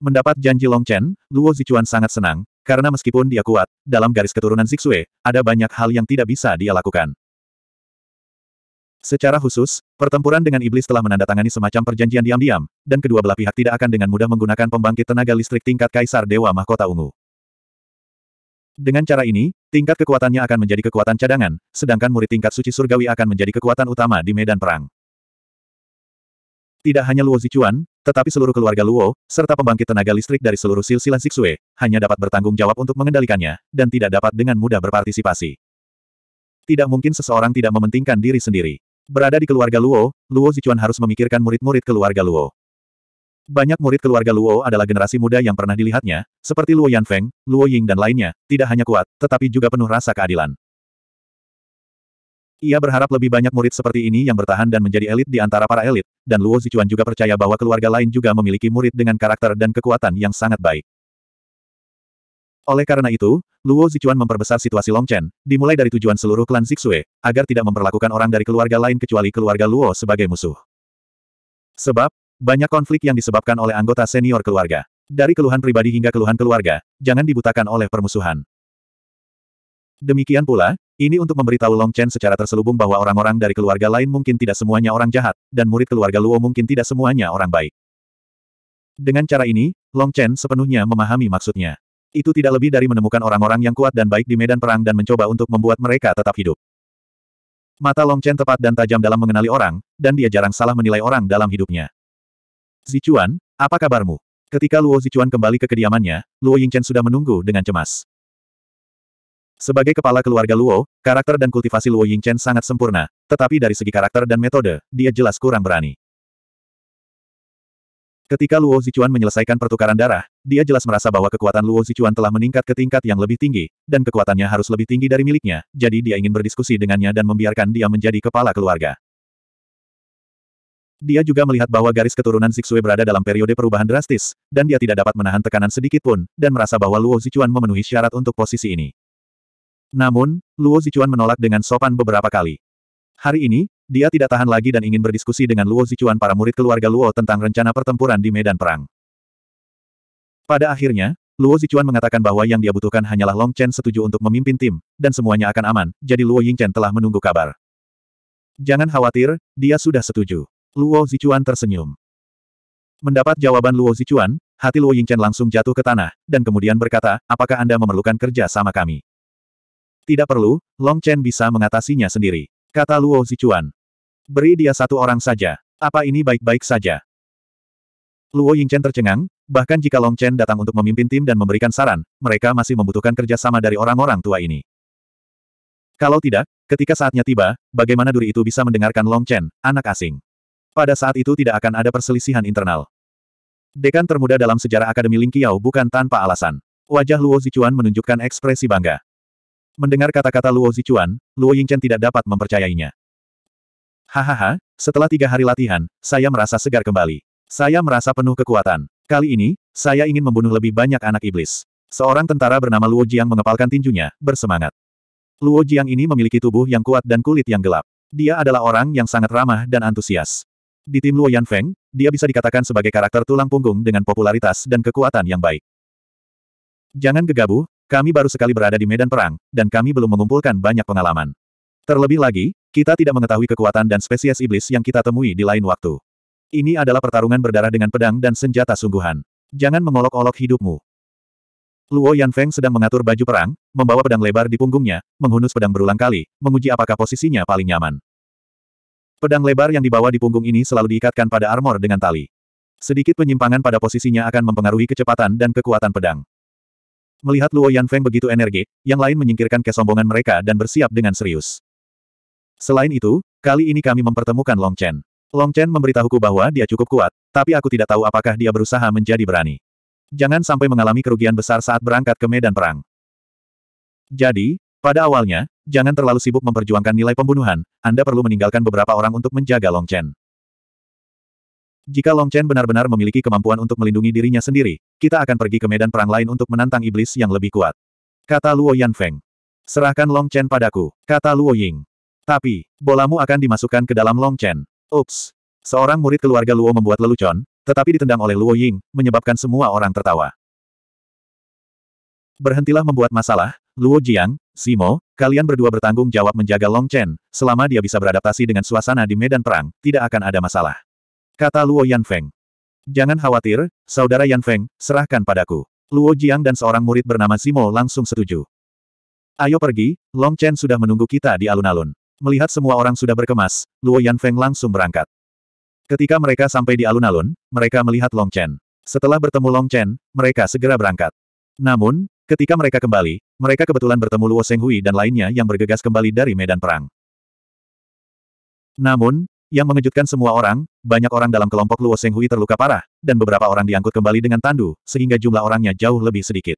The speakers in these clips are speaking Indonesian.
Mendapat janji Long Chen, Luo Zichuan sangat senang, karena meskipun dia kuat, dalam garis keturunan Zixue, ada banyak hal yang tidak bisa dia lakukan. Secara khusus, pertempuran dengan iblis telah menandatangani semacam perjanjian diam-diam, dan kedua belah pihak tidak akan dengan mudah menggunakan pembangkit tenaga listrik tingkat Kaisar Dewa Mahkota Ungu. Dengan cara ini, tingkat kekuatannya akan menjadi kekuatan cadangan, sedangkan murid tingkat suci surgawi akan menjadi kekuatan utama di medan perang. Tidak hanya Luo Zichuan, tetapi seluruh keluarga Luo, serta pembangkit tenaga listrik dari seluruh silsilan Sixue, hanya dapat bertanggung jawab untuk mengendalikannya, dan tidak dapat dengan mudah berpartisipasi. Tidak mungkin seseorang tidak mementingkan diri sendiri. Berada di keluarga Luo, Luo Zichuan harus memikirkan murid-murid keluarga Luo. Banyak murid keluarga Luo adalah generasi muda yang pernah dilihatnya, seperti Luo Yanfeng, Luo Ying dan lainnya, tidak hanya kuat, tetapi juga penuh rasa keadilan. Ia berharap lebih banyak murid seperti ini yang bertahan dan menjadi elit di antara para elit, dan Luo Zichuan juga percaya bahwa keluarga lain juga memiliki murid dengan karakter dan kekuatan yang sangat baik. Oleh karena itu, Luo Zichuan memperbesar situasi Long Chen, dimulai dari tujuan seluruh klan Zixue, agar tidak memperlakukan orang dari keluarga lain kecuali keluarga Luo sebagai musuh. Sebab, banyak konflik yang disebabkan oleh anggota senior keluarga. Dari keluhan pribadi hingga keluhan keluarga, jangan dibutakan oleh permusuhan. Demikian pula, ini untuk memberitahu Long Chen secara terselubung bahwa orang-orang dari keluarga lain mungkin tidak semuanya orang jahat, dan murid keluarga Luo mungkin tidak semuanya orang baik. Dengan cara ini, Long Chen sepenuhnya memahami maksudnya. Itu tidak lebih dari menemukan orang-orang yang kuat dan baik di medan perang dan mencoba untuk membuat mereka tetap hidup. Mata Long Chen tepat dan tajam dalam mengenali orang, dan dia jarang salah menilai orang dalam hidupnya. Zichuan, apa kabarmu? Ketika Luo Zichuan kembali ke kediamannya, Luo Yingchen sudah menunggu dengan cemas. Sebagai kepala keluarga Luo, karakter dan kultivasi Luo Yingchen sangat sempurna, tetapi dari segi karakter dan metode, dia jelas kurang berani. Ketika Luo Zichuan menyelesaikan pertukaran darah, dia jelas merasa bahwa kekuatan Luo Zichuan telah meningkat ke tingkat yang lebih tinggi, dan kekuatannya harus lebih tinggi dari miliknya, jadi dia ingin berdiskusi dengannya dan membiarkan dia menjadi kepala keluarga. Dia juga melihat bahwa garis keturunan Zixue berada dalam periode perubahan drastis, dan dia tidak dapat menahan tekanan sedikit pun, dan merasa bahwa Luo Zichuan memenuhi syarat untuk posisi ini. Namun, Luo Zichuan menolak dengan sopan beberapa kali. Hari ini, dia tidak tahan lagi dan ingin berdiskusi dengan Luo Zichuan para murid keluarga Luo tentang rencana pertempuran di medan perang. Pada akhirnya, Luo Zichuan mengatakan bahwa yang dia butuhkan hanyalah Long Chen setuju untuk memimpin tim, dan semuanya akan aman, jadi Luo Yingchen telah menunggu kabar. Jangan khawatir, dia sudah setuju. Luo Zichuan tersenyum. Mendapat jawaban Luo Zichuan, hati Luo Yingchen langsung jatuh ke tanah, dan kemudian berkata, apakah Anda memerlukan kerja sama kami? Tidak perlu, Long Chen bisa mengatasinya sendiri. Kata Luo Zichuan. Beri dia satu orang saja. Apa ini baik-baik saja? Luo Yingchen tercengang, bahkan jika Long Chen datang untuk memimpin tim dan memberikan saran, mereka masih membutuhkan kerjasama dari orang-orang tua ini. Kalau tidak, ketika saatnya tiba, bagaimana duri itu bisa mendengarkan Long Chen, anak asing? Pada saat itu tidak akan ada perselisihan internal. Dekan termuda dalam sejarah Akademi Lingqiao bukan tanpa alasan. Wajah Luo Zichuan menunjukkan ekspresi bangga. Mendengar kata-kata Luo Zichuan, Luo Yingchen tidak dapat mempercayainya. Hahaha, setelah tiga hari latihan, saya merasa segar kembali. Saya merasa penuh kekuatan. Kali ini, saya ingin membunuh lebih banyak anak iblis. Seorang tentara bernama Luo Jiang mengepalkan tinjunya, bersemangat. Luo Jiang ini memiliki tubuh yang kuat dan kulit yang gelap. Dia adalah orang yang sangat ramah dan antusias. Di tim Luo Yanfeng, dia bisa dikatakan sebagai karakter tulang punggung dengan popularitas dan kekuatan yang baik. Jangan gegabah, kami baru sekali berada di medan perang, dan kami belum mengumpulkan banyak pengalaman. Terlebih lagi, kita tidak mengetahui kekuatan dan spesies iblis yang kita temui di lain waktu. Ini adalah pertarungan berdarah dengan pedang dan senjata sungguhan. Jangan mengolok-olok hidupmu. Luo Yanfeng sedang mengatur baju perang, membawa pedang lebar di punggungnya, menghunus pedang berulang kali, menguji apakah posisinya paling nyaman. Pedang lebar yang dibawa di punggung ini selalu diikatkan pada armor dengan tali. Sedikit penyimpangan pada posisinya akan mempengaruhi kecepatan dan kekuatan pedang. Melihat Luo Yanfeng begitu energi, yang lain menyingkirkan kesombongan mereka dan bersiap dengan serius. Selain itu, kali ini kami mempertemukan Long Chen. Long Chen memberitahuku bahwa dia cukup kuat, tapi aku tidak tahu apakah dia berusaha menjadi berani. Jangan sampai mengalami kerugian besar saat berangkat ke medan perang. Jadi, pada awalnya, jangan terlalu sibuk memperjuangkan nilai pembunuhan, Anda perlu meninggalkan beberapa orang untuk menjaga Long Chen. Jika Long Chen benar-benar memiliki kemampuan untuk melindungi dirinya sendiri, kita akan pergi ke medan perang lain untuk menantang iblis yang lebih kuat. Kata Luo Yanfeng. Serahkan Long Chen padaku, kata Luo Ying. Tapi, bolamu akan dimasukkan ke dalam Long Chen. Ups. Seorang murid keluarga Luo membuat lelucon, tetapi ditendang oleh Luo Ying, menyebabkan semua orang tertawa. Berhentilah membuat masalah, Luo Jiang, Simo, kalian berdua bertanggung jawab menjaga Long Chen, selama dia bisa beradaptasi dengan suasana di medan perang, tidak akan ada masalah. Kata Luo Yanfeng. Jangan khawatir, saudara Yan Feng, serahkan padaku. Luo Jiang dan seorang murid bernama Simo langsung setuju. Ayo pergi, Long Chen sudah menunggu kita di alun-alun. Melihat semua orang sudah berkemas, Luo Yan Feng langsung berangkat. Ketika mereka sampai di alun-alun, mereka melihat Long Chen. Setelah bertemu Long Chen, mereka segera berangkat. Namun, ketika mereka kembali, mereka kebetulan bertemu Luo Hui dan lainnya yang bergegas kembali dari medan perang. Namun, yang mengejutkan semua orang, banyak orang dalam kelompok Luo Senghui terluka parah, dan beberapa orang diangkut kembali dengan tandu, sehingga jumlah orangnya jauh lebih sedikit.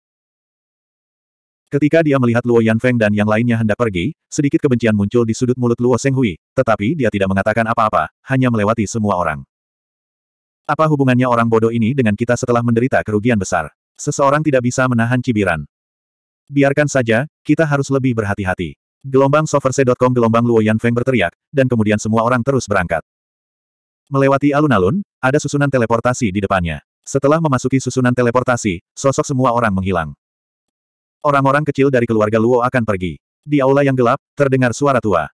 Ketika dia melihat Luo Yanfeng dan yang lainnya hendak pergi, sedikit kebencian muncul di sudut mulut Luo Senghui, tetapi dia tidak mengatakan apa-apa, hanya melewati semua orang. Apa hubungannya orang bodoh ini dengan kita setelah menderita kerugian besar? Seseorang tidak bisa menahan cibiran. Biarkan saja, kita harus lebih berhati-hati. Gelombang soverse.com gelombang Luo Yanfeng berteriak, dan kemudian semua orang terus berangkat. Melewati alun-alun, ada susunan teleportasi di depannya. Setelah memasuki susunan teleportasi, sosok semua orang menghilang. Orang-orang kecil dari keluarga Luo akan pergi. Di aula yang gelap, terdengar suara tua.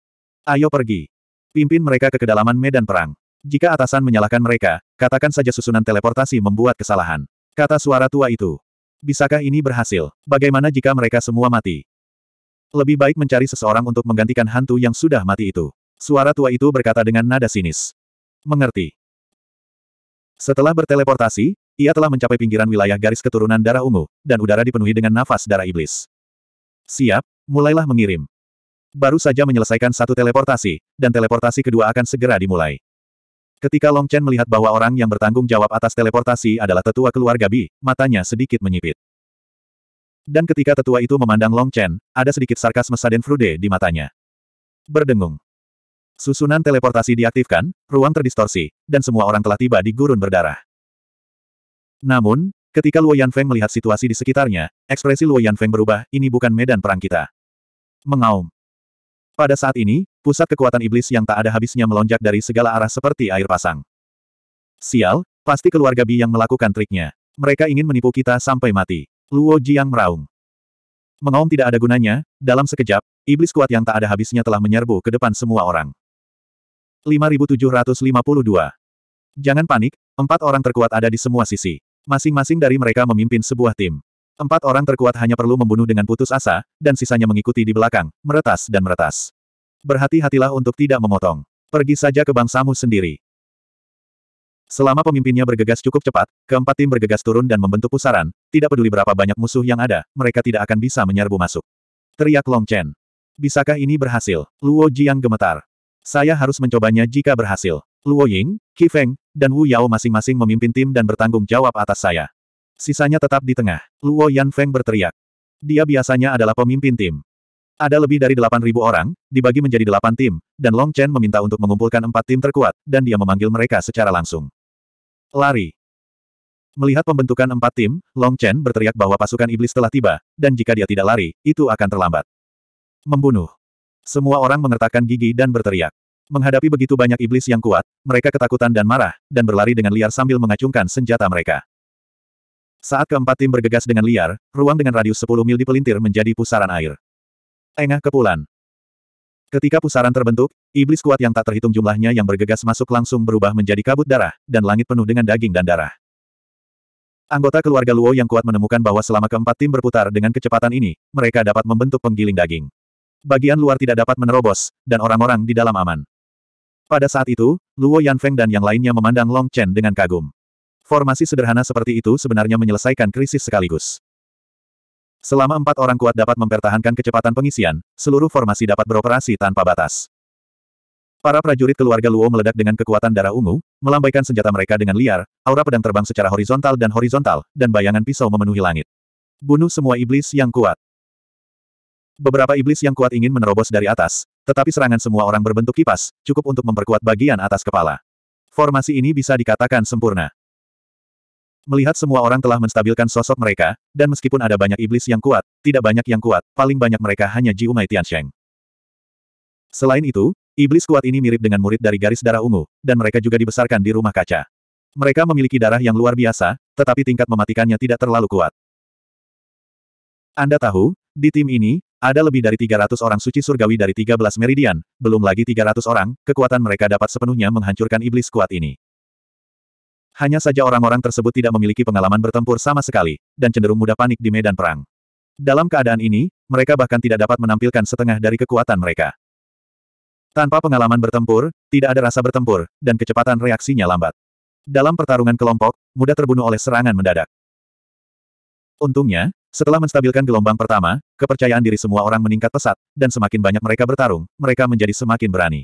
Ayo pergi. Pimpin mereka ke kedalaman medan perang. Jika atasan menyalahkan mereka, katakan saja susunan teleportasi membuat kesalahan. Kata suara tua itu. Bisakah ini berhasil? Bagaimana jika mereka semua mati? Lebih baik mencari seseorang untuk menggantikan hantu yang sudah mati itu. Suara tua itu berkata dengan nada sinis. Mengerti. Setelah berteleportasi, ia telah mencapai pinggiran wilayah garis keturunan darah ungu, dan udara dipenuhi dengan nafas darah iblis. Siap, mulailah mengirim. Baru saja menyelesaikan satu teleportasi, dan teleportasi kedua akan segera dimulai. Ketika Long Chen melihat bahwa orang yang bertanggung jawab atas teleportasi adalah tetua keluarga Bi, matanya sedikit menyipit. Dan ketika tetua itu memandang Long Chen, ada sedikit sarkas Saden Frude di matanya. Berdengung. Susunan teleportasi diaktifkan, ruang terdistorsi, dan semua orang telah tiba di gurun berdarah. Namun, ketika Luo Yanfeng melihat situasi di sekitarnya, ekspresi Luo Yanfeng berubah, ini bukan medan perang kita. Mengaum. Pada saat ini, pusat kekuatan iblis yang tak ada habisnya melonjak dari segala arah seperti air pasang. Sial, pasti keluarga Bi yang melakukan triknya. Mereka ingin menipu kita sampai mati. Luo Jiang meraung. Mengaum tidak ada gunanya, dalam sekejap, iblis kuat yang tak ada habisnya telah menyerbu ke depan semua orang. 5752. Jangan panik, empat orang terkuat ada di semua sisi. Masing-masing dari mereka memimpin sebuah tim. Empat orang terkuat hanya perlu membunuh dengan putus asa, dan sisanya mengikuti di belakang, meretas dan meretas. Berhati-hatilah untuk tidak memotong. Pergi saja ke bangsamu sendiri. Selama pemimpinnya bergegas cukup cepat, keempat tim bergegas turun dan membentuk pusaran, tidak peduli berapa banyak musuh yang ada, mereka tidak akan bisa menyerbu masuk. Teriak Long Chen. Bisakah ini berhasil? Luo Jiang gemetar. Saya harus mencobanya jika berhasil. Luo Ying, Qi Feng, dan Wu Yao masing-masing memimpin tim dan bertanggung jawab atas saya. Sisanya tetap di tengah. Luo Yan Feng berteriak. Dia biasanya adalah pemimpin tim. Ada lebih dari 8.000 orang, dibagi menjadi 8 tim, dan Long Chen meminta untuk mengumpulkan empat tim terkuat, dan dia memanggil mereka secara langsung. Lari. Melihat pembentukan empat tim, Long Chen berteriak bahwa pasukan iblis telah tiba, dan jika dia tidak lari, itu akan terlambat. Membunuh. Semua orang mengertakkan gigi dan berteriak. Menghadapi begitu banyak iblis yang kuat, mereka ketakutan dan marah, dan berlari dengan liar sambil mengacungkan senjata mereka. Saat keempat tim bergegas dengan liar, ruang dengan radius 10 mil dipelintir menjadi pusaran air. Engah kepulan. Ketika pusaran terbentuk, iblis kuat yang tak terhitung jumlahnya yang bergegas masuk langsung berubah menjadi kabut darah, dan langit penuh dengan daging dan darah. Anggota keluarga Luo yang kuat menemukan bahwa selama keempat tim berputar dengan kecepatan ini, mereka dapat membentuk penggiling daging. Bagian luar tidak dapat menerobos, dan orang-orang di dalam aman. Pada saat itu, Luo Yanfeng dan yang lainnya memandang Long Chen dengan kagum. Formasi sederhana seperti itu sebenarnya menyelesaikan krisis sekaligus. Selama empat orang kuat dapat mempertahankan kecepatan pengisian, seluruh formasi dapat beroperasi tanpa batas. Para prajurit keluarga Luo meledak dengan kekuatan darah ungu, melambaikan senjata mereka dengan liar, aura pedang terbang secara horizontal dan horizontal, dan bayangan pisau memenuhi langit. Bunuh semua iblis yang kuat. Beberapa iblis yang kuat ingin menerobos dari atas, tetapi serangan semua orang berbentuk kipas, cukup untuk memperkuat bagian atas kepala. Formasi ini bisa dikatakan sempurna. Melihat semua orang telah menstabilkan sosok mereka, dan meskipun ada banyak iblis yang kuat, tidak banyak yang kuat, paling banyak mereka hanya Ji Umai Tiansheng. Selain itu, iblis kuat ini mirip dengan murid dari garis darah ungu, dan mereka juga dibesarkan di rumah kaca. Mereka memiliki darah yang luar biasa, tetapi tingkat mematikannya tidak terlalu kuat. Anda tahu, di tim ini, ada lebih dari 300 orang suci surgawi dari 13 meridian, belum lagi 300 orang, kekuatan mereka dapat sepenuhnya menghancurkan iblis kuat ini. Hanya saja orang-orang tersebut tidak memiliki pengalaman bertempur sama sekali, dan cenderung mudah panik di medan perang. Dalam keadaan ini, mereka bahkan tidak dapat menampilkan setengah dari kekuatan mereka. Tanpa pengalaman bertempur, tidak ada rasa bertempur, dan kecepatan reaksinya lambat. Dalam pertarungan kelompok, mudah terbunuh oleh serangan mendadak. Untungnya, setelah menstabilkan gelombang pertama, kepercayaan diri semua orang meningkat pesat, dan semakin banyak mereka bertarung, mereka menjadi semakin berani.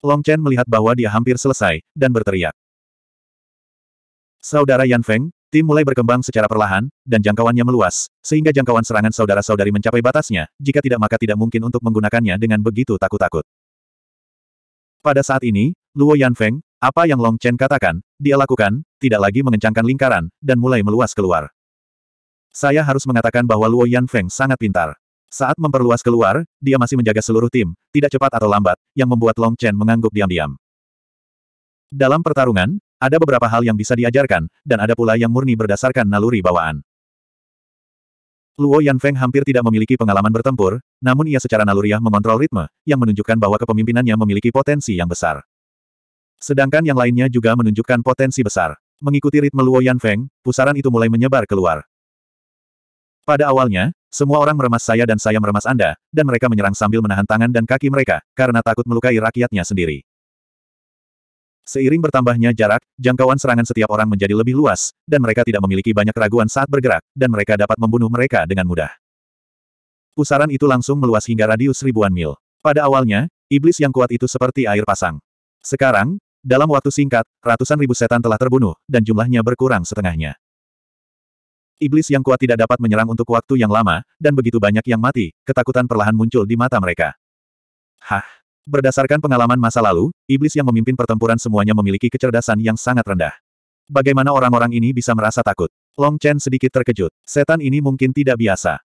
Long Chen melihat bahwa dia hampir selesai, dan berteriak. Saudara Yan Feng, tim mulai berkembang secara perlahan, dan jangkauannya meluas, sehingga jangkauan serangan saudara-saudari mencapai batasnya, jika tidak maka tidak mungkin untuk menggunakannya dengan begitu takut-takut. Pada saat ini, Luo Yan Feng, apa yang Long Chen katakan, dia lakukan, tidak lagi mengencangkan lingkaran, dan mulai meluas keluar. Saya harus mengatakan bahwa Luo Yan Feng sangat pintar. Saat memperluas keluar, dia masih menjaga seluruh tim, tidak cepat atau lambat, yang membuat Long Chen mengangguk diam-diam. Dalam pertarungan, ada beberapa hal yang bisa diajarkan, dan ada pula yang murni berdasarkan naluri bawaan. Luo Yan Feng hampir tidak memiliki pengalaman bertempur, namun ia secara naluriah mengontrol ritme, yang menunjukkan bahwa kepemimpinannya memiliki potensi yang besar. Sedangkan yang lainnya juga menunjukkan potensi besar. Mengikuti ritme Luo Yan Feng, pusaran itu mulai menyebar keluar. Pada awalnya, semua orang meremas saya dan saya meremas Anda, dan mereka menyerang sambil menahan tangan dan kaki mereka, karena takut melukai rakyatnya sendiri. Seiring bertambahnya jarak, jangkauan serangan setiap orang menjadi lebih luas, dan mereka tidak memiliki banyak keraguan saat bergerak, dan mereka dapat membunuh mereka dengan mudah. Pusaran itu langsung meluas hingga radius ribuan mil. Pada awalnya, iblis yang kuat itu seperti air pasang. Sekarang, dalam waktu singkat, ratusan ribu setan telah terbunuh, dan jumlahnya berkurang setengahnya. Iblis yang kuat tidak dapat menyerang untuk waktu yang lama, dan begitu banyak yang mati, ketakutan perlahan muncul di mata mereka. Hah? Berdasarkan pengalaman masa lalu, iblis yang memimpin pertempuran semuanya memiliki kecerdasan yang sangat rendah. Bagaimana orang-orang ini bisa merasa takut? Long Chen sedikit terkejut. Setan ini mungkin tidak biasa.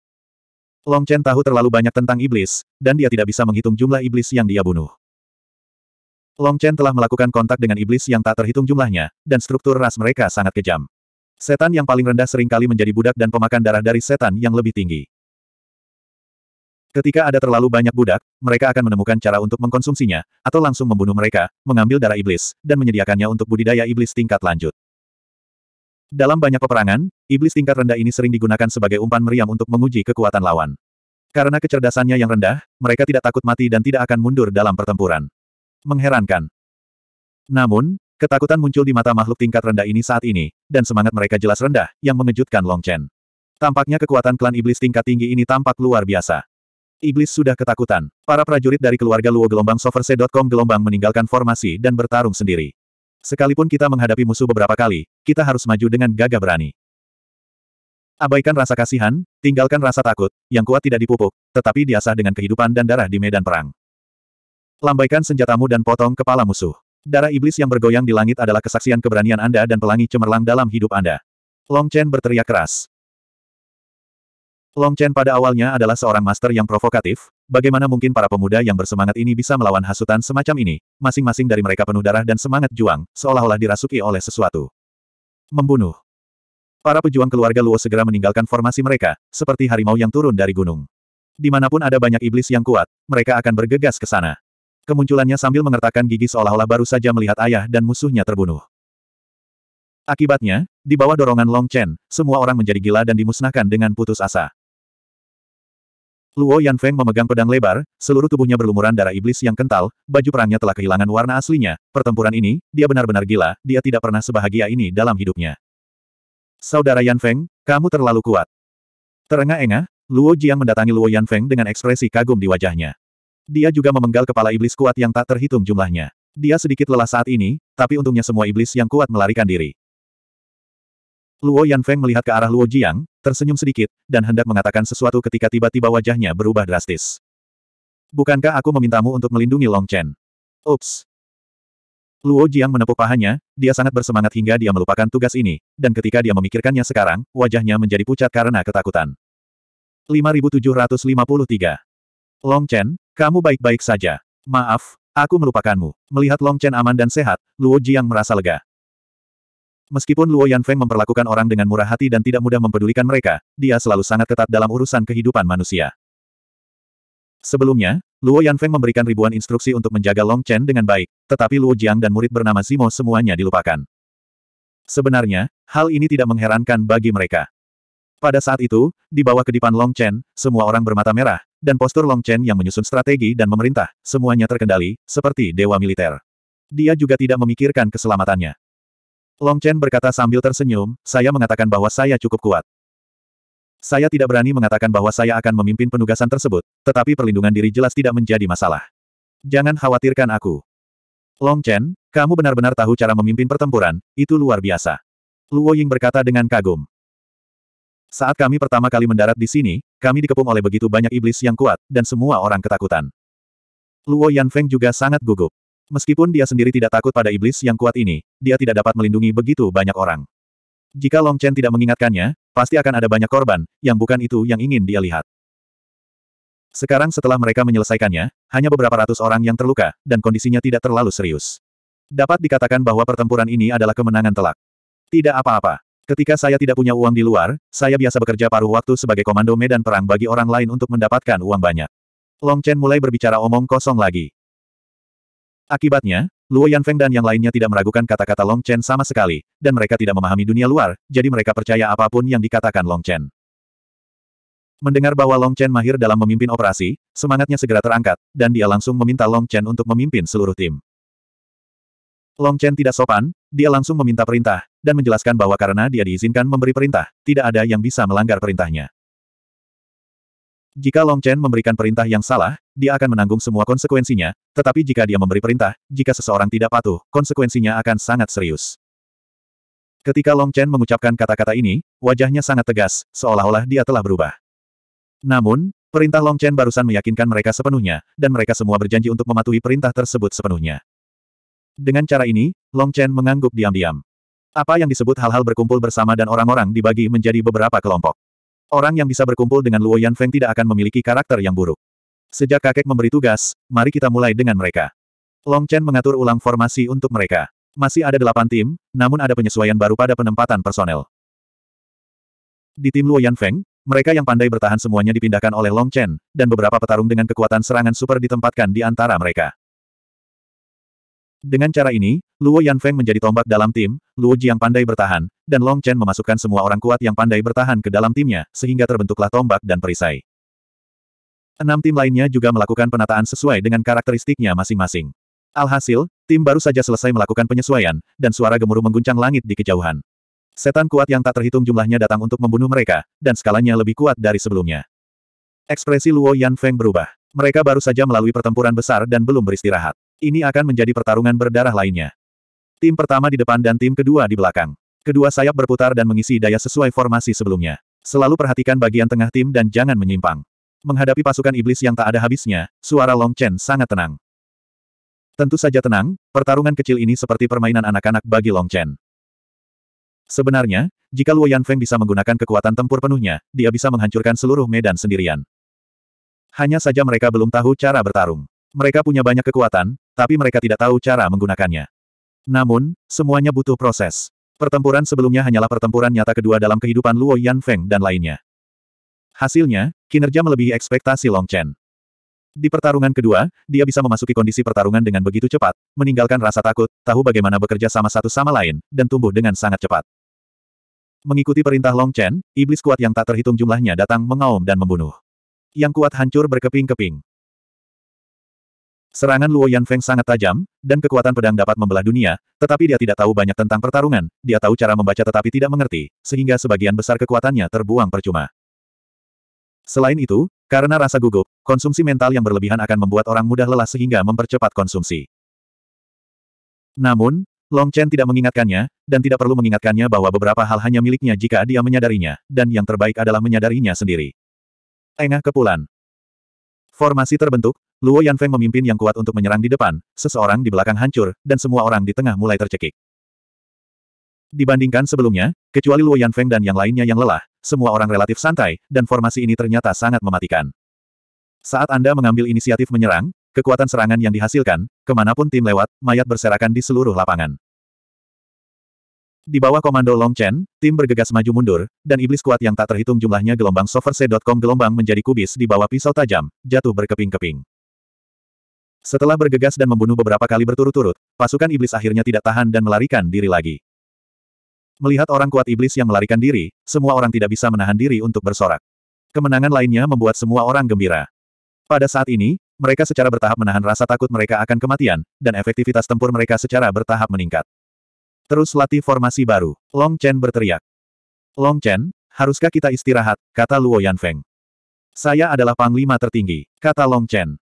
Long Chen tahu terlalu banyak tentang iblis, dan dia tidak bisa menghitung jumlah iblis yang dia bunuh. Long Chen telah melakukan kontak dengan iblis yang tak terhitung jumlahnya, dan struktur ras mereka sangat kejam. Setan yang paling rendah seringkali menjadi budak dan pemakan darah dari setan yang lebih tinggi. Ketika ada terlalu banyak budak, mereka akan menemukan cara untuk mengkonsumsinya, atau langsung membunuh mereka, mengambil darah iblis, dan menyediakannya untuk budidaya iblis tingkat lanjut. Dalam banyak peperangan, iblis tingkat rendah ini sering digunakan sebagai umpan meriam untuk menguji kekuatan lawan. Karena kecerdasannya yang rendah, mereka tidak takut mati dan tidak akan mundur dalam pertempuran. Mengherankan. Namun, ketakutan muncul di mata makhluk tingkat rendah ini saat ini, dan semangat mereka jelas rendah, yang mengejutkan Long Chen. Tampaknya kekuatan klan iblis tingkat tinggi ini tampak luar biasa. Iblis sudah ketakutan. Para prajurit dari keluarga Luo gelombang soverse.com gelombang meninggalkan formasi dan bertarung sendiri. Sekalipun kita menghadapi musuh beberapa kali, kita harus maju dengan gagah berani. Abaikan rasa kasihan, tinggalkan rasa takut, yang kuat tidak dipupuk, tetapi diasah dengan kehidupan dan darah di medan perang. Lambaikan senjatamu dan potong kepala musuh. Darah iblis yang bergoyang di langit adalah kesaksian keberanian Anda dan pelangi cemerlang dalam hidup Anda. Long Chen berteriak keras. Long Chen pada awalnya adalah seorang master yang provokatif, bagaimana mungkin para pemuda yang bersemangat ini bisa melawan hasutan semacam ini, masing-masing dari mereka penuh darah dan semangat juang, seolah-olah dirasuki oleh sesuatu. Membunuh. Para pejuang keluarga Luo segera meninggalkan formasi mereka, seperti harimau yang turun dari gunung. Dimanapun ada banyak iblis yang kuat, mereka akan bergegas ke sana. Kemunculannya sambil mengertakkan gigi seolah-olah baru saja melihat ayah dan musuhnya terbunuh. Akibatnya, di bawah dorongan Long Chen, semua orang menjadi gila dan dimusnahkan dengan putus asa. Luo Yanfeng memegang pedang lebar, seluruh tubuhnya berlumuran darah iblis yang kental, baju perangnya telah kehilangan warna aslinya. Pertempuran ini, dia benar-benar gila, dia tidak pernah sebahagia ini dalam hidupnya. Saudara Yanfeng, kamu terlalu kuat. Terengah-engah, Luo Jiang mendatangi Luo Yanfeng dengan ekspresi kagum di wajahnya. Dia juga memenggal kepala iblis kuat yang tak terhitung jumlahnya. Dia sedikit lelah saat ini, tapi untungnya semua iblis yang kuat melarikan diri. Luo Yanfeng melihat ke arah Luo Jiang, tersenyum sedikit, dan hendak mengatakan sesuatu ketika tiba-tiba wajahnya berubah drastis. Bukankah aku memintamu untuk melindungi Long Chen? Ups. Luo Jiang menepuk pahanya, dia sangat bersemangat hingga dia melupakan tugas ini, dan ketika dia memikirkannya sekarang, wajahnya menjadi pucat karena ketakutan. 5753. Long Chen, kamu baik-baik saja. Maaf, aku melupakanmu. Melihat Long Chen aman dan sehat, Luo Jiang merasa lega. Meskipun Luo Yanfeng memperlakukan orang dengan murah hati dan tidak mudah mempedulikan mereka, dia selalu sangat ketat dalam urusan kehidupan manusia. Sebelumnya, Luo Yanfeng memberikan ribuan instruksi untuk menjaga Long Chen dengan baik, tetapi Luo Jiang dan murid bernama Zimo semuanya dilupakan. Sebenarnya, hal ini tidak mengherankan bagi mereka. Pada saat itu, di bawah kedipan Long Chen, semua orang bermata merah, dan postur Long Chen yang menyusun strategi dan memerintah, semuanya terkendali, seperti dewa militer. Dia juga tidak memikirkan keselamatannya. Long Chen berkata sambil tersenyum, saya mengatakan bahwa saya cukup kuat. Saya tidak berani mengatakan bahwa saya akan memimpin penugasan tersebut, tetapi perlindungan diri jelas tidak menjadi masalah. Jangan khawatirkan aku. Long Chen, kamu benar-benar tahu cara memimpin pertempuran, itu luar biasa. Luo Ying berkata dengan kagum. Saat kami pertama kali mendarat di sini, kami dikepung oleh begitu banyak iblis yang kuat, dan semua orang ketakutan. Luo Yanfeng juga sangat gugup. Meskipun dia sendiri tidak takut pada iblis yang kuat ini, dia tidak dapat melindungi begitu banyak orang. Jika Long Chen tidak mengingatkannya, pasti akan ada banyak korban, yang bukan itu yang ingin dia lihat. Sekarang setelah mereka menyelesaikannya, hanya beberapa ratus orang yang terluka, dan kondisinya tidak terlalu serius. Dapat dikatakan bahwa pertempuran ini adalah kemenangan telak. Tidak apa-apa. Ketika saya tidak punya uang di luar, saya biasa bekerja paruh waktu sebagai komando medan perang bagi orang lain untuk mendapatkan uang banyak. Long Chen mulai berbicara omong kosong lagi. Akibatnya, Luo Yanfeng dan yang lainnya tidak meragukan kata-kata Long Chen sama sekali, dan mereka tidak memahami dunia luar, jadi mereka percaya apapun yang dikatakan Long Chen. Mendengar bahwa Long Chen mahir dalam memimpin operasi, semangatnya segera terangkat, dan dia langsung meminta Long Chen untuk memimpin seluruh tim. Long Chen tidak sopan, dia langsung meminta perintah, dan menjelaskan bahwa karena dia diizinkan memberi perintah, tidak ada yang bisa melanggar perintahnya. Jika Long Chen memberikan perintah yang salah, dia akan menanggung semua konsekuensinya, tetapi jika dia memberi perintah, jika seseorang tidak patuh, konsekuensinya akan sangat serius. Ketika Long Chen mengucapkan kata-kata ini, wajahnya sangat tegas, seolah-olah dia telah berubah. Namun, perintah Long Chen barusan meyakinkan mereka sepenuhnya, dan mereka semua berjanji untuk mematuhi perintah tersebut sepenuhnya. Dengan cara ini, Long Chen mengangguk diam-diam. Apa yang disebut hal-hal berkumpul bersama dan orang-orang dibagi menjadi beberapa kelompok. Orang yang bisa berkumpul dengan Luo Yan Feng tidak akan memiliki karakter yang buruk. Sejak kakek memberi tugas, mari kita mulai dengan mereka. Long Chen mengatur ulang formasi untuk mereka. Masih ada delapan tim, namun ada penyesuaian baru pada penempatan personel. Di tim Luo Yan Feng, mereka yang pandai bertahan semuanya dipindahkan oleh Long Chen, dan beberapa petarung dengan kekuatan serangan super ditempatkan di antara mereka. Dengan cara ini, Luo Yanfeng menjadi tombak dalam tim, Luo Jiang pandai bertahan, dan Long Chen memasukkan semua orang kuat yang pandai bertahan ke dalam timnya, sehingga terbentuklah tombak dan perisai. Enam tim lainnya juga melakukan penataan sesuai dengan karakteristiknya masing-masing. Alhasil, tim baru saja selesai melakukan penyesuaian, dan suara gemuruh mengguncang langit di kejauhan. Setan kuat yang tak terhitung jumlahnya datang untuk membunuh mereka, dan skalanya lebih kuat dari sebelumnya. Ekspresi Luo Yanfeng berubah. Mereka baru saja melalui pertempuran besar dan belum beristirahat. Ini akan menjadi pertarungan berdarah lainnya. Tim pertama di depan dan tim kedua di belakang. Kedua sayap berputar dan mengisi daya sesuai formasi sebelumnya. Selalu perhatikan bagian tengah tim dan jangan menyimpang. Menghadapi pasukan iblis yang tak ada habisnya, suara Long Chen sangat tenang. Tentu saja tenang, pertarungan kecil ini seperti permainan anak-anak bagi Long Chen. Sebenarnya, jika Luo Yanfeng bisa menggunakan kekuatan tempur penuhnya, dia bisa menghancurkan seluruh medan sendirian. Hanya saja mereka belum tahu cara bertarung. Mereka punya banyak kekuatan, tapi mereka tidak tahu cara menggunakannya. Namun, semuanya butuh proses. Pertempuran sebelumnya hanyalah pertempuran nyata kedua dalam kehidupan Luo Yan Feng dan lainnya. Hasilnya, kinerja melebihi ekspektasi Long Chen. Di pertarungan kedua, dia bisa memasuki kondisi pertarungan dengan begitu cepat, meninggalkan rasa takut, tahu bagaimana bekerja sama satu sama lain, dan tumbuh dengan sangat cepat. Mengikuti perintah Long Chen, iblis kuat yang tak terhitung jumlahnya datang mengaum dan membunuh. Yang kuat hancur berkeping-keping. Serangan Luo Yan Feng sangat tajam, dan kekuatan pedang dapat membelah dunia, tetapi dia tidak tahu banyak tentang pertarungan, dia tahu cara membaca tetapi tidak mengerti, sehingga sebagian besar kekuatannya terbuang percuma. Selain itu, karena rasa gugup, konsumsi mental yang berlebihan akan membuat orang mudah lelah sehingga mempercepat konsumsi. Namun, Long Chen tidak mengingatkannya, dan tidak perlu mengingatkannya bahwa beberapa hal hanya miliknya jika dia menyadarinya, dan yang terbaik adalah menyadarinya sendiri. Engah kepulan. Formasi terbentuk, Luo Yanfeng memimpin yang kuat untuk menyerang di depan, seseorang di belakang hancur, dan semua orang di tengah mulai tercekik. Dibandingkan sebelumnya, kecuali Luo Yanfeng dan yang lainnya yang lelah, semua orang relatif santai, dan formasi ini ternyata sangat mematikan. Saat Anda mengambil inisiatif menyerang, kekuatan serangan yang dihasilkan, kemanapun tim lewat, mayat berserakan di seluruh lapangan. Di bawah komando Long Chen, tim bergegas maju mundur, dan iblis kuat yang tak terhitung jumlahnya gelombang soverse.com gelombang menjadi kubis di bawah pisau tajam, jatuh berkeping-keping. Setelah bergegas dan membunuh beberapa kali berturut-turut, pasukan iblis akhirnya tidak tahan dan melarikan diri lagi. Melihat orang kuat iblis yang melarikan diri, semua orang tidak bisa menahan diri untuk bersorak. Kemenangan lainnya membuat semua orang gembira. Pada saat ini, mereka secara bertahap menahan rasa takut mereka akan kematian, dan efektivitas tempur mereka secara bertahap meningkat. Terus latih formasi baru. Long Chen berteriak. Long Chen, haruskah kita istirahat, kata Luo Yanfeng. Saya adalah panglima tertinggi, kata Long Chen.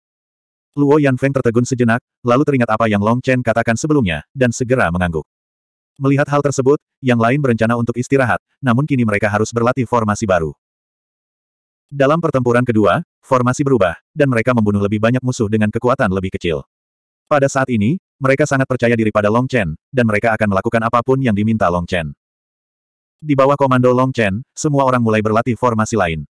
Luo Yanfeng tertegun sejenak, lalu teringat apa yang Long Chen katakan sebelumnya, dan segera mengangguk. Melihat hal tersebut, yang lain berencana untuk istirahat, namun kini mereka harus berlatih formasi baru. Dalam pertempuran kedua, formasi berubah, dan mereka membunuh lebih banyak musuh dengan kekuatan lebih kecil. Pada saat ini, mereka sangat percaya diri pada Long Chen, dan mereka akan melakukan apapun yang diminta Long Chen. Di bawah komando Long Chen, semua orang mulai berlatih formasi lain.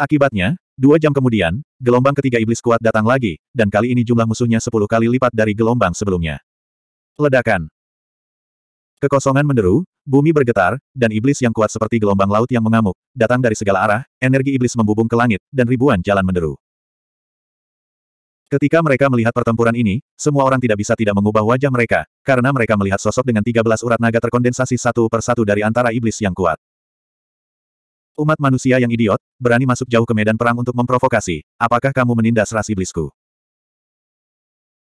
Akibatnya, dua jam kemudian, gelombang ketiga iblis kuat datang lagi, dan kali ini jumlah musuhnya sepuluh kali lipat dari gelombang sebelumnya. Ledakan. Kekosongan menderu, bumi bergetar, dan iblis yang kuat seperti gelombang laut yang mengamuk, datang dari segala arah, energi iblis membubung ke langit, dan ribuan jalan menderu. Ketika mereka melihat pertempuran ini, semua orang tidak bisa tidak mengubah wajah mereka, karena mereka melihat sosok dengan 13 urat naga terkondensasi satu persatu dari antara iblis yang kuat. Umat manusia yang idiot, berani masuk jauh ke medan perang untuk memprovokasi, apakah kamu menindas ras iblisku?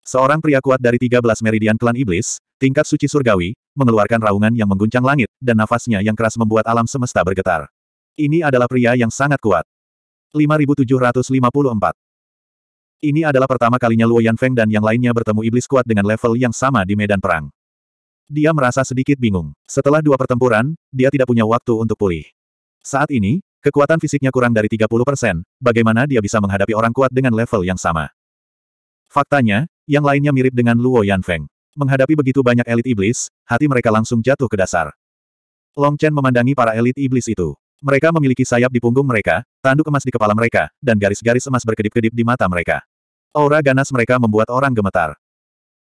Seorang pria kuat dari 13 meridian klan iblis, tingkat suci surgawi, mengeluarkan raungan yang mengguncang langit, dan nafasnya yang keras membuat alam semesta bergetar. Ini adalah pria yang sangat kuat. 5754 ini adalah pertama kalinya Luo Yanfeng dan yang lainnya bertemu iblis kuat dengan level yang sama di medan perang. Dia merasa sedikit bingung. Setelah dua pertempuran, dia tidak punya waktu untuk pulih. Saat ini, kekuatan fisiknya kurang dari 30 bagaimana dia bisa menghadapi orang kuat dengan level yang sama? Faktanya, yang lainnya mirip dengan Luo Yanfeng. Menghadapi begitu banyak elit iblis, hati mereka langsung jatuh ke dasar. Long Chen memandangi para elit iblis itu. Mereka memiliki sayap di punggung mereka, tanduk emas di kepala mereka, dan garis-garis emas berkedip-kedip di mata mereka. Aura ganas mereka membuat orang gemetar.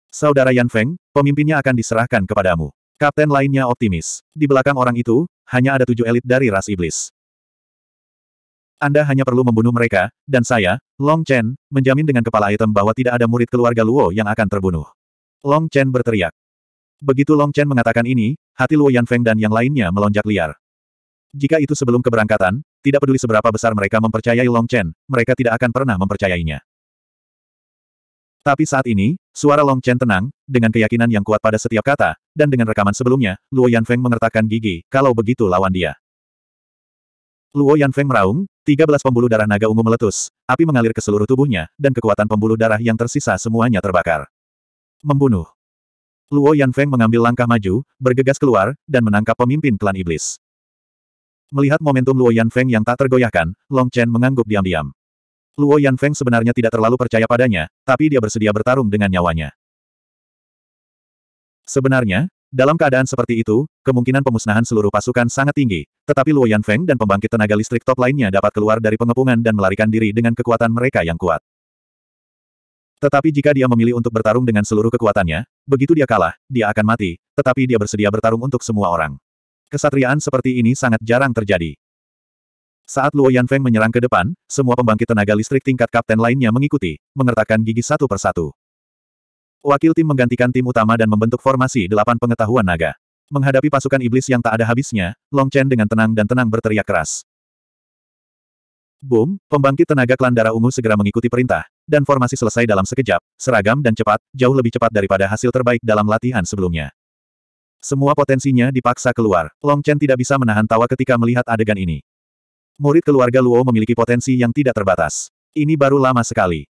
Saudara Yan Feng, pemimpinnya akan diserahkan kepadamu. Kapten lainnya optimis. Di belakang orang itu, hanya ada tujuh elit dari ras iblis. Anda hanya perlu membunuh mereka, dan saya, Long Chen, menjamin dengan kepala item bahwa tidak ada murid keluarga Luo yang akan terbunuh. Long Chen berteriak. Begitu Long Chen mengatakan ini, hati Luo Yan Feng dan yang lainnya melonjak liar. Jika itu sebelum keberangkatan, tidak peduli seberapa besar mereka mempercayai Long Chen, mereka tidak akan pernah mempercayainya. Tapi saat ini, suara Long Chen tenang, dengan keyakinan yang kuat pada setiap kata, dan dengan rekaman sebelumnya, Luo Yanfeng mengertakkan gigi, kalau begitu lawan dia. Luo Yanfeng meraung, 13 pembuluh darah naga ungu meletus, api mengalir ke seluruh tubuhnya, dan kekuatan pembuluh darah yang tersisa semuanya terbakar. Membunuh. Luo Yanfeng mengambil langkah maju, bergegas keluar, dan menangkap pemimpin klan iblis. Melihat momentum Luo Yanfeng yang tak tergoyahkan, Long Chen mengangguk diam-diam. Luo Yanfeng sebenarnya tidak terlalu percaya padanya, tapi dia bersedia bertarung dengan nyawanya. Sebenarnya, dalam keadaan seperti itu, kemungkinan pemusnahan seluruh pasukan sangat tinggi, tetapi Luo Yanfeng dan pembangkit tenaga listrik top lainnya dapat keluar dari pengepungan dan melarikan diri dengan kekuatan mereka yang kuat. Tetapi jika dia memilih untuk bertarung dengan seluruh kekuatannya, begitu dia kalah, dia akan mati, tetapi dia bersedia bertarung untuk semua orang. Kesatriaan seperti ini sangat jarang terjadi. Saat Luo Yanfeng menyerang ke depan, semua pembangkit tenaga listrik tingkat kapten lainnya mengikuti, mengertakkan gigi satu persatu. Wakil tim menggantikan tim utama dan membentuk formasi delapan pengetahuan naga. Menghadapi pasukan iblis yang tak ada habisnya, Long Chen dengan tenang dan tenang berteriak keras. Boom, pembangkit tenaga klan darah ungu segera mengikuti perintah, dan formasi selesai dalam sekejap, seragam dan cepat, jauh lebih cepat daripada hasil terbaik dalam latihan sebelumnya. Semua potensinya dipaksa keluar. Long Chen tidak bisa menahan tawa ketika melihat adegan ini. Murid keluarga Luo memiliki potensi yang tidak terbatas. Ini baru lama sekali.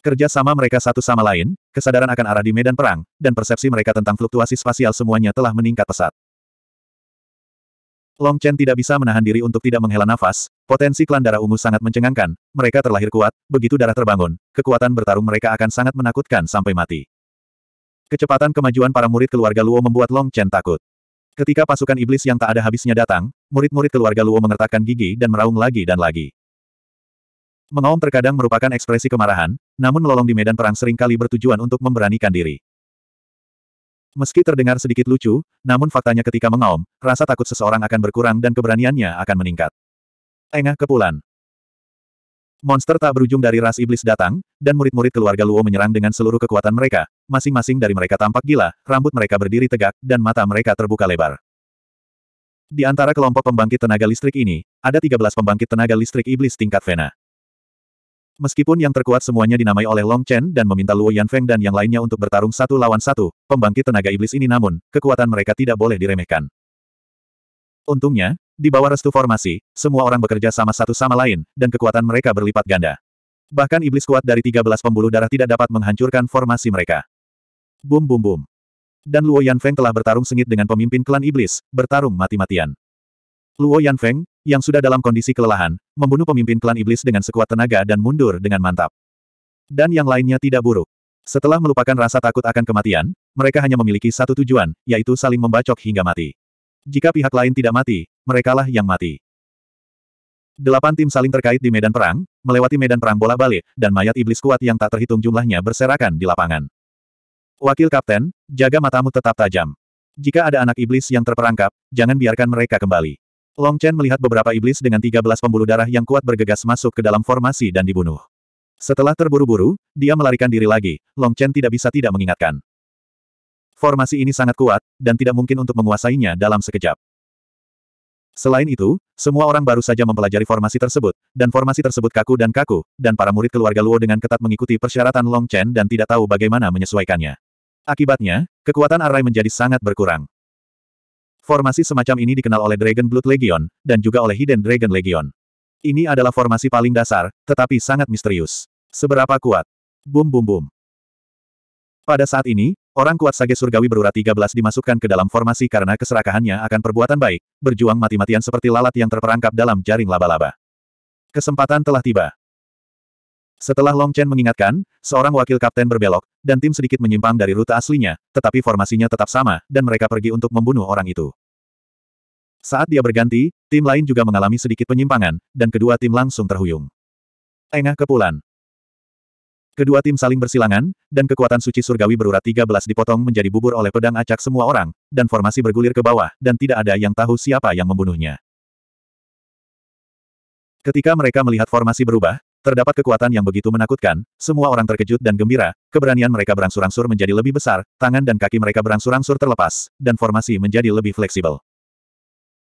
Kerja sama mereka satu sama lain, kesadaran akan arah di medan perang, dan persepsi mereka tentang fluktuasi spasial semuanya telah meningkat pesat. Long Chen tidak bisa menahan diri untuk tidak menghela nafas, potensi klan darah ungu sangat mencengangkan, mereka terlahir kuat, begitu darah terbangun, kekuatan bertarung mereka akan sangat menakutkan sampai mati. Kecepatan kemajuan para murid keluarga Luo membuat Long Chen takut. Ketika pasukan iblis yang tak ada habisnya datang, murid-murid keluarga Luo mengertakkan gigi dan meraung lagi dan lagi. Mengaum terkadang merupakan ekspresi kemarahan, namun melolong di medan perang seringkali bertujuan untuk memberanikan diri. Meski terdengar sedikit lucu, namun faktanya ketika mengaum, rasa takut seseorang akan berkurang dan keberaniannya akan meningkat. Engah Kepulan Monster tak berujung dari ras iblis datang, dan murid-murid keluarga Luo menyerang dengan seluruh kekuatan mereka. Masing-masing dari mereka tampak gila, rambut mereka berdiri tegak, dan mata mereka terbuka lebar. Di antara kelompok pembangkit tenaga listrik ini, ada 13 pembangkit tenaga listrik iblis tingkat Vena. Meskipun yang terkuat semuanya dinamai oleh Long Chen dan meminta Luo Yanfeng dan yang lainnya untuk bertarung satu lawan satu, pembangkit tenaga iblis ini namun, kekuatan mereka tidak boleh diremehkan. Untungnya, di bawah restu formasi, semua orang bekerja sama satu sama lain, dan kekuatan mereka berlipat ganda. Bahkan iblis kuat dari 13 pembuluh darah tidak dapat menghancurkan formasi mereka. Bum bum bum. Dan Luo Yanfeng telah bertarung sengit dengan pemimpin klan iblis, bertarung mati-matian. Luo Yanfeng, yang sudah dalam kondisi kelelahan, membunuh pemimpin klan iblis dengan sekuat tenaga dan mundur dengan mantap. Dan yang lainnya tidak buruk. Setelah melupakan rasa takut akan kematian, mereka hanya memiliki satu tujuan, yaitu saling membacok hingga mati. Jika pihak lain tidak mati, merekalah yang mati. Delapan tim saling terkait di medan perang, melewati medan perang bola balik, dan mayat iblis kuat yang tak terhitung jumlahnya berserakan di lapangan. Wakil Kapten, jaga matamu tetap tajam. Jika ada anak iblis yang terperangkap, jangan biarkan mereka kembali. Long Chen melihat beberapa iblis dengan 13 pembuluh darah yang kuat bergegas masuk ke dalam formasi dan dibunuh. Setelah terburu-buru, dia melarikan diri lagi, Long Chen tidak bisa tidak mengingatkan. Formasi ini sangat kuat, dan tidak mungkin untuk menguasainya dalam sekejap. Selain itu, semua orang baru saja mempelajari formasi tersebut, dan formasi tersebut kaku dan kaku, dan para murid keluarga Luo dengan ketat mengikuti persyaratan Long Chen dan tidak tahu bagaimana menyesuaikannya. Akibatnya, kekuatan Arai menjadi sangat berkurang. Formasi semacam ini dikenal oleh Dragon Blood Legion, dan juga oleh Hidden Dragon Legion. Ini adalah formasi paling dasar, tetapi sangat misterius. Seberapa kuat? Bum bum bum. Pada saat ini, Orang kuat Sage Surgawi berurat 13 dimasukkan ke dalam formasi karena keserakahannya akan perbuatan baik, berjuang mati-matian seperti lalat yang terperangkap dalam jaring laba-laba. Kesempatan telah tiba. Setelah Long Chen mengingatkan, seorang wakil kapten berbelok, dan tim sedikit menyimpang dari rute aslinya, tetapi formasinya tetap sama, dan mereka pergi untuk membunuh orang itu. Saat dia berganti, tim lain juga mengalami sedikit penyimpangan, dan kedua tim langsung terhuyung. Engah kepulan. Kedua tim saling bersilangan, dan kekuatan suci surgawi berurat 13 dipotong menjadi bubur oleh pedang acak semua orang, dan formasi bergulir ke bawah, dan tidak ada yang tahu siapa yang membunuhnya. Ketika mereka melihat formasi berubah, terdapat kekuatan yang begitu menakutkan, semua orang terkejut dan gembira, keberanian mereka berangsur-angsur menjadi lebih besar, tangan dan kaki mereka berangsur-angsur terlepas, dan formasi menjadi lebih fleksibel.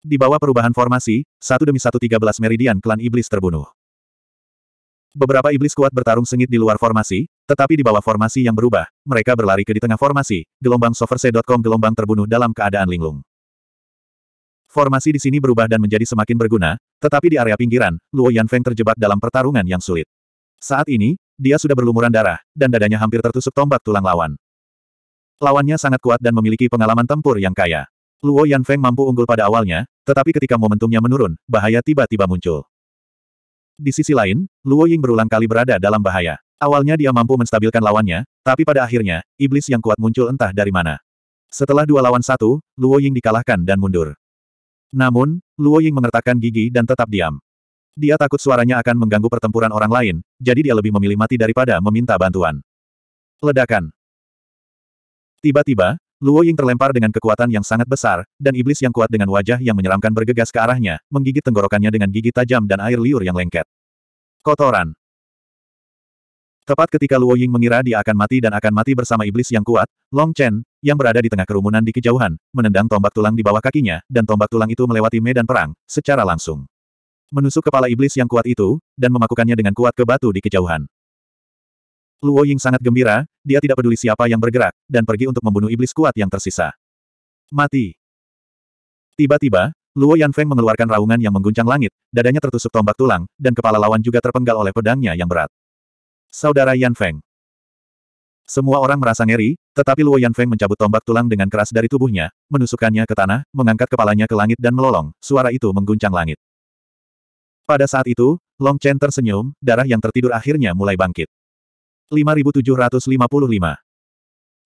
Di bawah perubahan formasi, satu demi satu tiga belas meridian klan iblis terbunuh. Beberapa iblis kuat bertarung sengit di luar formasi, tetapi di bawah formasi yang berubah, mereka berlari ke di tengah formasi, gelombang soverse.com gelombang terbunuh dalam keadaan linglung. Formasi di sini berubah dan menjadi semakin berguna, tetapi di area pinggiran, Luo Yanfeng terjebak dalam pertarungan yang sulit. Saat ini, dia sudah berlumuran darah, dan dadanya hampir tertusuk tombak tulang lawan. Lawannya sangat kuat dan memiliki pengalaman tempur yang kaya. Luo Yanfeng mampu unggul pada awalnya, tetapi ketika momentumnya menurun, bahaya tiba-tiba muncul. Di sisi lain, Luo Ying berulang kali berada dalam bahaya. Awalnya dia mampu menstabilkan lawannya, tapi pada akhirnya, iblis yang kuat muncul entah dari mana. Setelah dua lawan satu, Luo Ying dikalahkan dan mundur. Namun, Luo Ying mengertakkan gigi dan tetap diam. Dia takut suaranya akan mengganggu pertempuran orang lain, jadi dia lebih memilih mati daripada meminta bantuan. Ledakan. Tiba-tiba, Luo Ying terlempar dengan kekuatan yang sangat besar, dan iblis yang kuat dengan wajah yang menyeramkan bergegas ke arahnya, menggigit tenggorokannya dengan gigi tajam dan air liur yang lengket. Kotoran. Tepat ketika Luo Ying mengira dia akan mati dan akan mati bersama iblis yang kuat, Long Chen, yang berada di tengah kerumunan di kejauhan, menendang tombak tulang di bawah kakinya, dan tombak tulang itu melewati medan perang, secara langsung. Menusuk kepala iblis yang kuat itu, dan memakukannya dengan kuat ke batu di kejauhan. Luo Ying sangat gembira, dia tidak peduli siapa yang bergerak, dan pergi untuk membunuh iblis kuat yang tersisa. Mati. Tiba-tiba, Luo Yanfeng mengeluarkan raungan yang mengguncang langit, dadanya tertusuk tombak tulang, dan kepala lawan juga terpenggal oleh pedangnya yang berat. Saudara Yanfeng. Semua orang merasa ngeri, tetapi Luo Yanfeng mencabut tombak tulang dengan keras dari tubuhnya, menusukkannya ke tanah, mengangkat kepalanya ke langit dan melolong, suara itu mengguncang langit. Pada saat itu, Long Chen tersenyum, darah yang tertidur akhirnya mulai bangkit. 5755.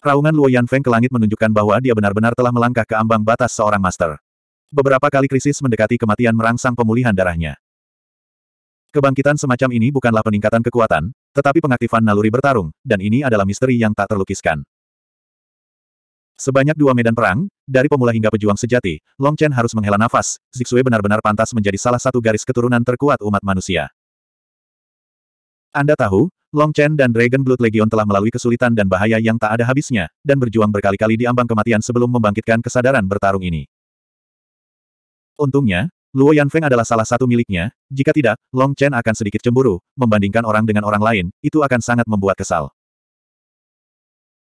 Raungan Luo Yanfeng ke langit menunjukkan bahwa dia benar-benar telah melangkah ke ambang batas seorang master. Beberapa kali krisis mendekati kematian merangsang pemulihan darahnya. Kebangkitan semacam ini bukanlah peningkatan kekuatan, tetapi pengaktifan naluri bertarung, dan ini adalah misteri yang tak terlukiskan. Sebanyak dua medan perang, dari pemula hingga pejuang sejati, Long Chen harus menghela nafas, Zixue benar-benar pantas menjadi salah satu garis keturunan terkuat umat manusia. Anda tahu, Long Chen dan Dragon Blood Legion telah melalui kesulitan dan bahaya yang tak ada habisnya, dan berjuang berkali-kali di ambang kematian sebelum membangkitkan kesadaran bertarung ini. Untungnya, Luo Yanfeng adalah salah satu miliknya, jika tidak, Long Chen akan sedikit cemburu, membandingkan orang dengan orang lain, itu akan sangat membuat kesal.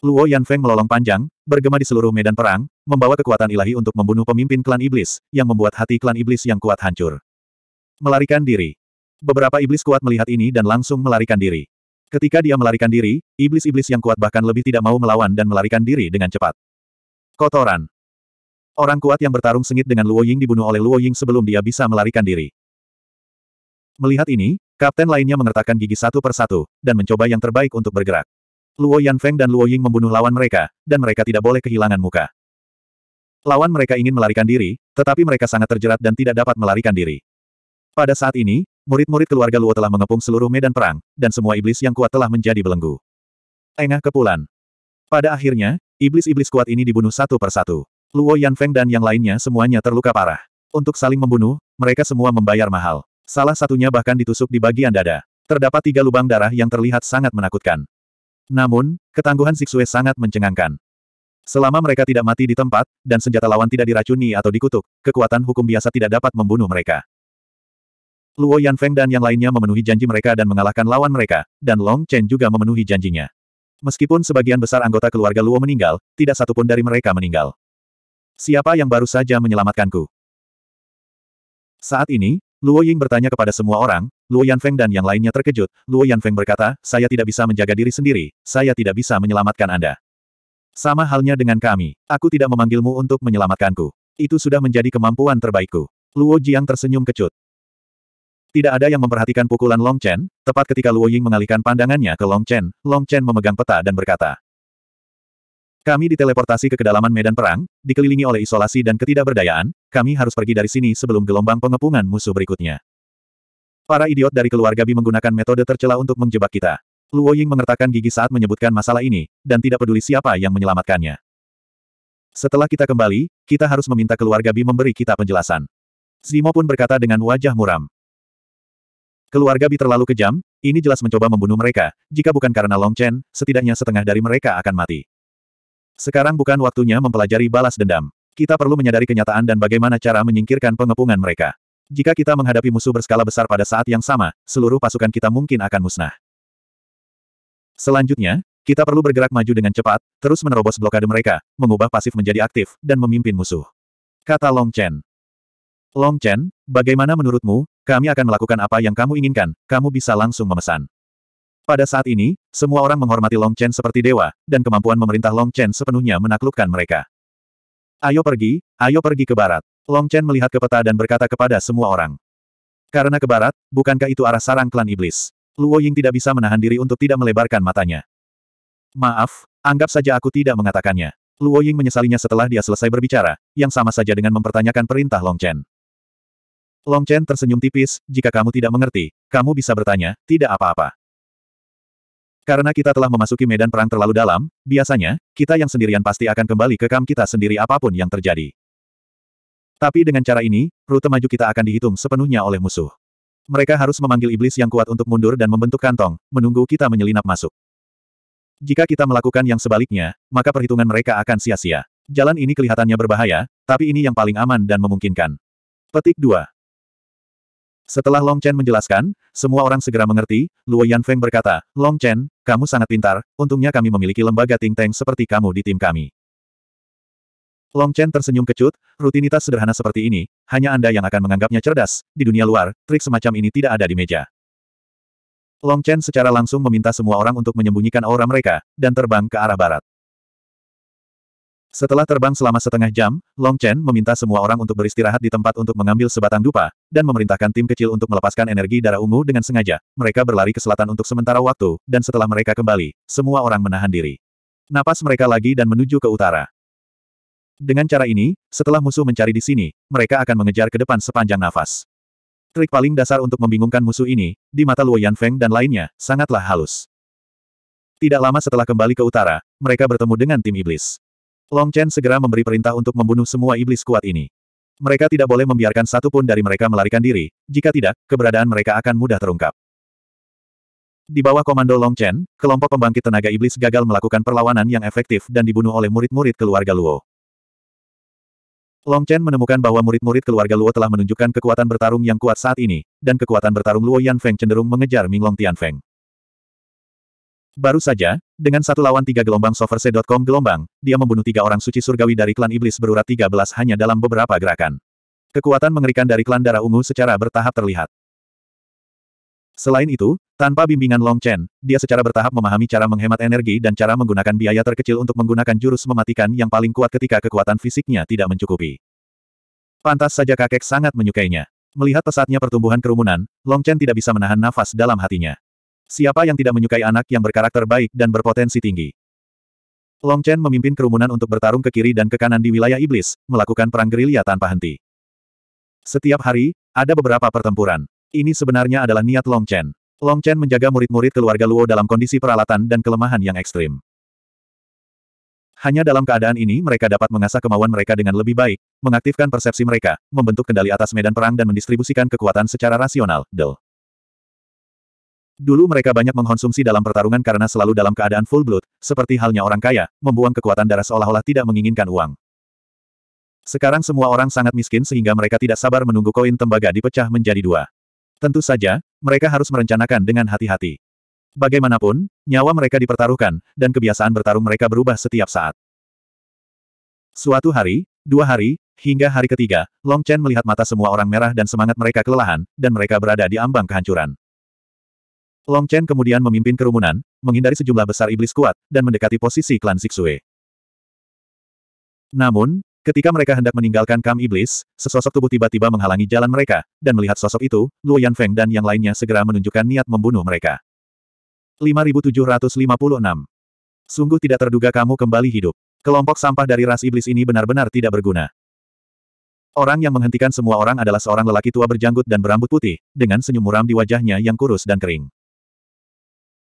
Luo Yanfeng melolong panjang, bergema di seluruh medan perang, membawa kekuatan ilahi untuk membunuh pemimpin klan iblis, yang membuat hati klan iblis yang kuat hancur. Melarikan diri. Beberapa iblis kuat melihat ini dan langsung melarikan diri. Ketika dia melarikan diri, iblis-iblis yang kuat bahkan lebih tidak mau melawan dan melarikan diri dengan cepat. Kotoran. Orang kuat yang bertarung sengit dengan Luo Ying dibunuh oleh Luo Ying sebelum dia bisa melarikan diri. Melihat ini, kapten lainnya mengertakkan gigi satu persatu, dan mencoba yang terbaik untuk bergerak. Luo Yan Feng dan Luo Ying membunuh lawan mereka, dan mereka tidak boleh kehilangan muka. Lawan mereka ingin melarikan diri, tetapi mereka sangat terjerat dan tidak dapat melarikan diri. Pada saat ini, Murid-murid keluarga Luo telah mengepung seluruh medan perang, dan semua iblis yang kuat telah menjadi belenggu. Tengah kepulan. Pada akhirnya, iblis-iblis kuat ini dibunuh satu persatu. Luo Yanfeng dan yang lainnya semuanya terluka parah. Untuk saling membunuh, mereka semua membayar mahal. Salah satunya bahkan ditusuk di bagian dada. Terdapat tiga lubang darah yang terlihat sangat menakutkan. Namun, ketangguhan Zixue sangat mencengangkan. Selama mereka tidak mati di tempat, dan senjata lawan tidak diracuni atau dikutuk, kekuatan hukum biasa tidak dapat membunuh mereka. Luo Yanfeng dan yang lainnya memenuhi janji mereka dan mengalahkan lawan mereka, dan Long Chen juga memenuhi janjinya. Meskipun sebagian besar anggota keluarga Luo meninggal, tidak satupun dari mereka meninggal. Siapa yang baru saja menyelamatkanku? Saat ini, Luo Ying bertanya kepada semua orang, Luo Yanfeng dan yang lainnya terkejut, Luo Yanfeng berkata, saya tidak bisa menjaga diri sendiri, saya tidak bisa menyelamatkan Anda. Sama halnya dengan kami, aku tidak memanggilmu untuk menyelamatkanku. Itu sudah menjadi kemampuan terbaikku. Luo Jiang tersenyum kecut. Tidak ada yang memperhatikan pukulan Long Chen, tepat ketika Luo Ying mengalihkan pandangannya ke Long Chen, Long Chen memegang peta dan berkata. Kami diteleportasi ke kedalaman medan perang, dikelilingi oleh isolasi dan ketidakberdayaan, kami harus pergi dari sini sebelum gelombang pengepungan musuh berikutnya. Para idiot dari keluarga Bi menggunakan metode tercela untuk menjebak kita. Luo Ying mengertakkan gigi saat menyebutkan masalah ini, dan tidak peduli siapa yang menyelamatkannya. Setelah kita kembali, kita harus meminta keluarga Bi memberi kita penjelasan. Zimo pun berkata dengan wajah muram. Keluarga Bi terlalu kejam, ini jelas mencoba membunuh mereka, jika bukan karena Long Chen, setidaknya setengah dari mereka akan mati. Sekarang bukan waktunya mempelajari balas dendam. Kita perlu menyadari kenyataan dan bagaimana cara menyingkirkan pengepungan mereka. Jika kita menghadapi musuh berskala besar pada saat yang sama, seluruh pasukan kita mungkin akan musnah. Selanjutnya, kita perlu bergerak maju dengan cepat, terus menerobos blokade mereka, mengubah pasif menjadi aktif, dan memimpin musuh. Kata Long Chen. Long Chen, bagaimana menurutmu, kami akan melakukan apa yang kamu inginkan, kamu bisa langsung memesan. Pada saat ini, semua orang menghormati Long Chen seperti dewa, dan kemampuan memerintah Long Chen sepenuhnya menaklukkan mereka. Ayo pergi, ayo pergi ke barat. Long Chen melihat ke peta dan berkata kepada semua orang. Karena ke barat, bukankah itu arah sarang klan iblis? Luo Ying tidak bisa menahan diri untuk tidak melebarkan matanya. Maaf, anggap saja aku tidak mengatakannya. Luo Ying menyesalinya setelah dia selesai berbicara, yang sama saja dengan mempertanyakan perintah Long Chen. Long Chen tersenyum tipis, jika kamu tidak mengerti, kamu bisa bertanya, tidak apa-apa. Karena kita telah memasuki medan perang terlalu dalam, biasanya, kita yang sendirian pasti akan kembali ke kam kita sendiri apapun yang terjadi. Tapi dengan cara ini, rute maju kita akan dihitung sepenuhnya oleh musuh. Mereka harus memanggil iblis yang kuat untuk mundur dan membentuk kantong, menunggu kita menyelinap masuk. Jika kita melakukan yang sebaliknya, maka perhitungan mereka akan sia-sia. Jalan ini kelihatannya berbahaya, tapi ini yang paling aman dan memungkinkan. Petik 2. Setelah Long Chen menjelaskan, semua orang segera mengerti, Luo Feng berkata, Long Chen, kamu sangat pintar, untungnya kami memiliki lembaga Ting Teng seperti kamu di tim kami. Long Chen tersenyum kecut, rutinitas sederhana seperti ini, hanya Anda yang akan menganggapnya cerdas, di dunia luar, trik semacam ini tidak ada di meja. Long Chen secara langsung meminta semua orang untuk menyembunyikan aura mereka, dan terbang ke arah barat. Setelah terbang selama setengah jam, Long Chen meminta semua orang untuk beristirahat di tempat untuk mengambil sebatang dupa, dan memerintahkan tim kecil untuk melepaskan energi darah ungu dengan sengaja. Mereka berlari ke selatan untuk sementara waktu, dan setelah mereka kembali, semua orang menahan diri. Napas mereka lagi dan menuju ke utara. Dengan cara ini, setelah musuh mencari di sini, mereka akan mengejar ke depan sepanjang nafas. Trik paling dasar untuk membingungkan musuh ini, di mata Luo Yan Feng dan lainnya, sangatlah halus. Tidak lama setelah kembali ke utara, mereka bertemu dengan tim iblis. Long Chen segera memberi perintah untuk membunuh semua iblis kuat ini. Mereka tidak boleh membiarkan satu pun dari mereka melarikan diri, jika tidak, keberadaan mereka akan mudah terungkap. Di bawah komando Long Chen, kelompok pembangkit tenaga iblis gagal melakukan perlawanan yang efektif dan dibunuh oleh murid-murid keluarga Luo. Long Chen menemukan bahwa murid-murid keluarga Luo telah menunjukkan kekuatan bertarung yang kuat saat ini, dan kekuatan bertarung Luo Yan Feng cenderung mengejar Ming Long Tian Feng. Baru saja, dengan satu lawan tiga gelombang soverse.com gelombang, dia membunuh tiga orang suci surgawi dari klan iblis berurat 13 hanya dalam beberapa gerakan. Kekuatan mengerikan dari klan darah ungu secara bertahap terlihat. Selain itu, tanpa bimbingan Long Chen, dia secara bertahap memahami cara menghemat energi dan cara menggunakan biaya terkecil untuk menggunakan jurus mematikan yang paling kuat ketika kekuatan fisiknya tidak mencukupi. Pantas saja kakek sangat menyukainya. Melihat pesatnya pertumbuhan kerumunan, Long Chen tidak bisa menahan nafas dalam hatinya. Siapa yang tidak menyukai anak yang berkarakter baik dan berpotensi tinggi? Long Chen memimpin kerumunan untuk bertarung ke kiri dan ke kanan di wilayah iblis, melakukan perang gerilya tanpa henti. Setiap hari, ada beberapa pertempuran. Ini sebenarnya adalah niat Long Chen. Long Chen menjaga murid-murid keluarga Luo dalam kondisi peralatan dan kelemahan yang ekstrim. Hanya dalam keadaan ini mereka dapat mengasah kemauan mereka dengan lebih baik, mengaktifkan persepsi mereka, membentuk kendali atas medan perang dan mendistribusikan kekuatan secara rasional, Del. Dulu mereka banyak mengkonsumsi dalam pertarungan karena selalu dalam keadaan full blood, seperti halnya orang kaya, membuang kekuatan darah seolah-olah tidak menginginkan uang. Sekarang semua orang sangat miskin sehingga mereka tidak sabar menunggu koin tembaga dipecah menjadi dua. Tentu saja, mereka harus merencanakan dengan hati-hati. Bagaimanapun, nyawa mereka dipertaruhkan, dan kebiasaan bertarung mereka berubah setiap saat. Suatu hari, dua hari, hingga hari ketiga, Long Chen melihat mata semua orang merah dan semangat mereka kelelahan, dan mereka berada di ambang kehancuran. Long Chen kemudian memimpin kerumunan, menghindari sejumlah besar iblis kuat, dan mendekati posisi klan Zixue. Namun, ketika mereka hendak meninggalkan kam iblis, sesosok tubuh tiba-tiba menghalangi jalan mereka, dan melihat sosok itu, Luo Yanfeng dan yang lainnya segera menunjukkan niat membunuh mereka. 5756 Sungguh tidak terduga kamu kembali hidup. Kelompok sampah dari ras iblis ini benar-benar tidak berguna. Orang yang menghentikan semua orang adalah seorang lelaki tua berjanggut dan berambut putih, dengan senyum muram di wajahnya yang kurus dan kering.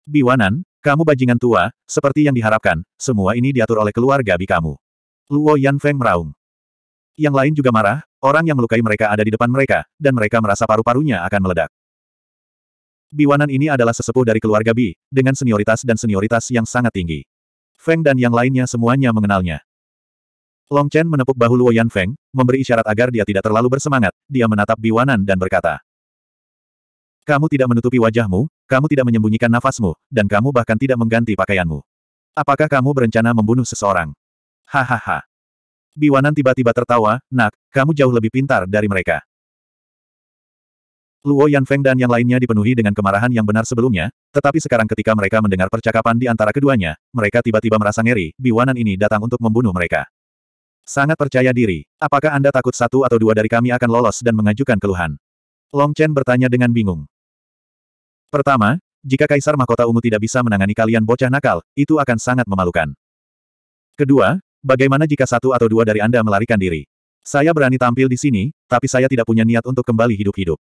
Biwanan, kamu bajingan tua, seperti yang diharapkan, semua ini diatur oleh keluarga Bi kamu. Luo Yan Feng meraung. Yang lain juga marah, orang yang melukai mereka ada di depan mereka, dan mereka merasa paru-parunya akan meledak. Biwanan ini adalah sesepuh dari keluarga Bi, dengan senioritas dan senioritas yang sangat tinggi. Feng dan yang lainnya semuanya mengenalnya. Long Chen menepuk bahu Luo Yan Feng, memberi isyarat agar dia tidak terlalu bersemangat, dia menatap Biwanan dan berkata, kamu tidak menutupi wajahmu, kamu tidak menyembunyikan nafasmu, dan kamu bahkan tidak mengganti pakaianmu. Apakah kamu berencana membunuh seseorang? Hahaha. Biwanan tiba-tiba tertawa, nak, kamu jauh lebih pintar dari mereka. Luo Yan Feng dan yang lainnya dipenuhi dengan kemarahan yang benar sebelumnya, tetapi sekarang ketika mereka mendengar percakapan di antara keduanya, mereka tiba-tiba merasa ngeri, biwanan ini datang untuk membunuh mereka. Sangat percaya diri, apakah Anda takut satu atau dua dari kami akan lolos dan mengajukan keluhan? Long Chen bertanya dengan bingung. Pertama, jika Kaisar Mahkota Ungu tidak bisa menangani kalian bocah nakal, itu akan sangat memalukan. Kedua, bagaimana jika satu atau dua dari Anda melarikan diri? Saya berani tampil di sini, tapi saya tidak punya niat untuk kembali hidup-hidup.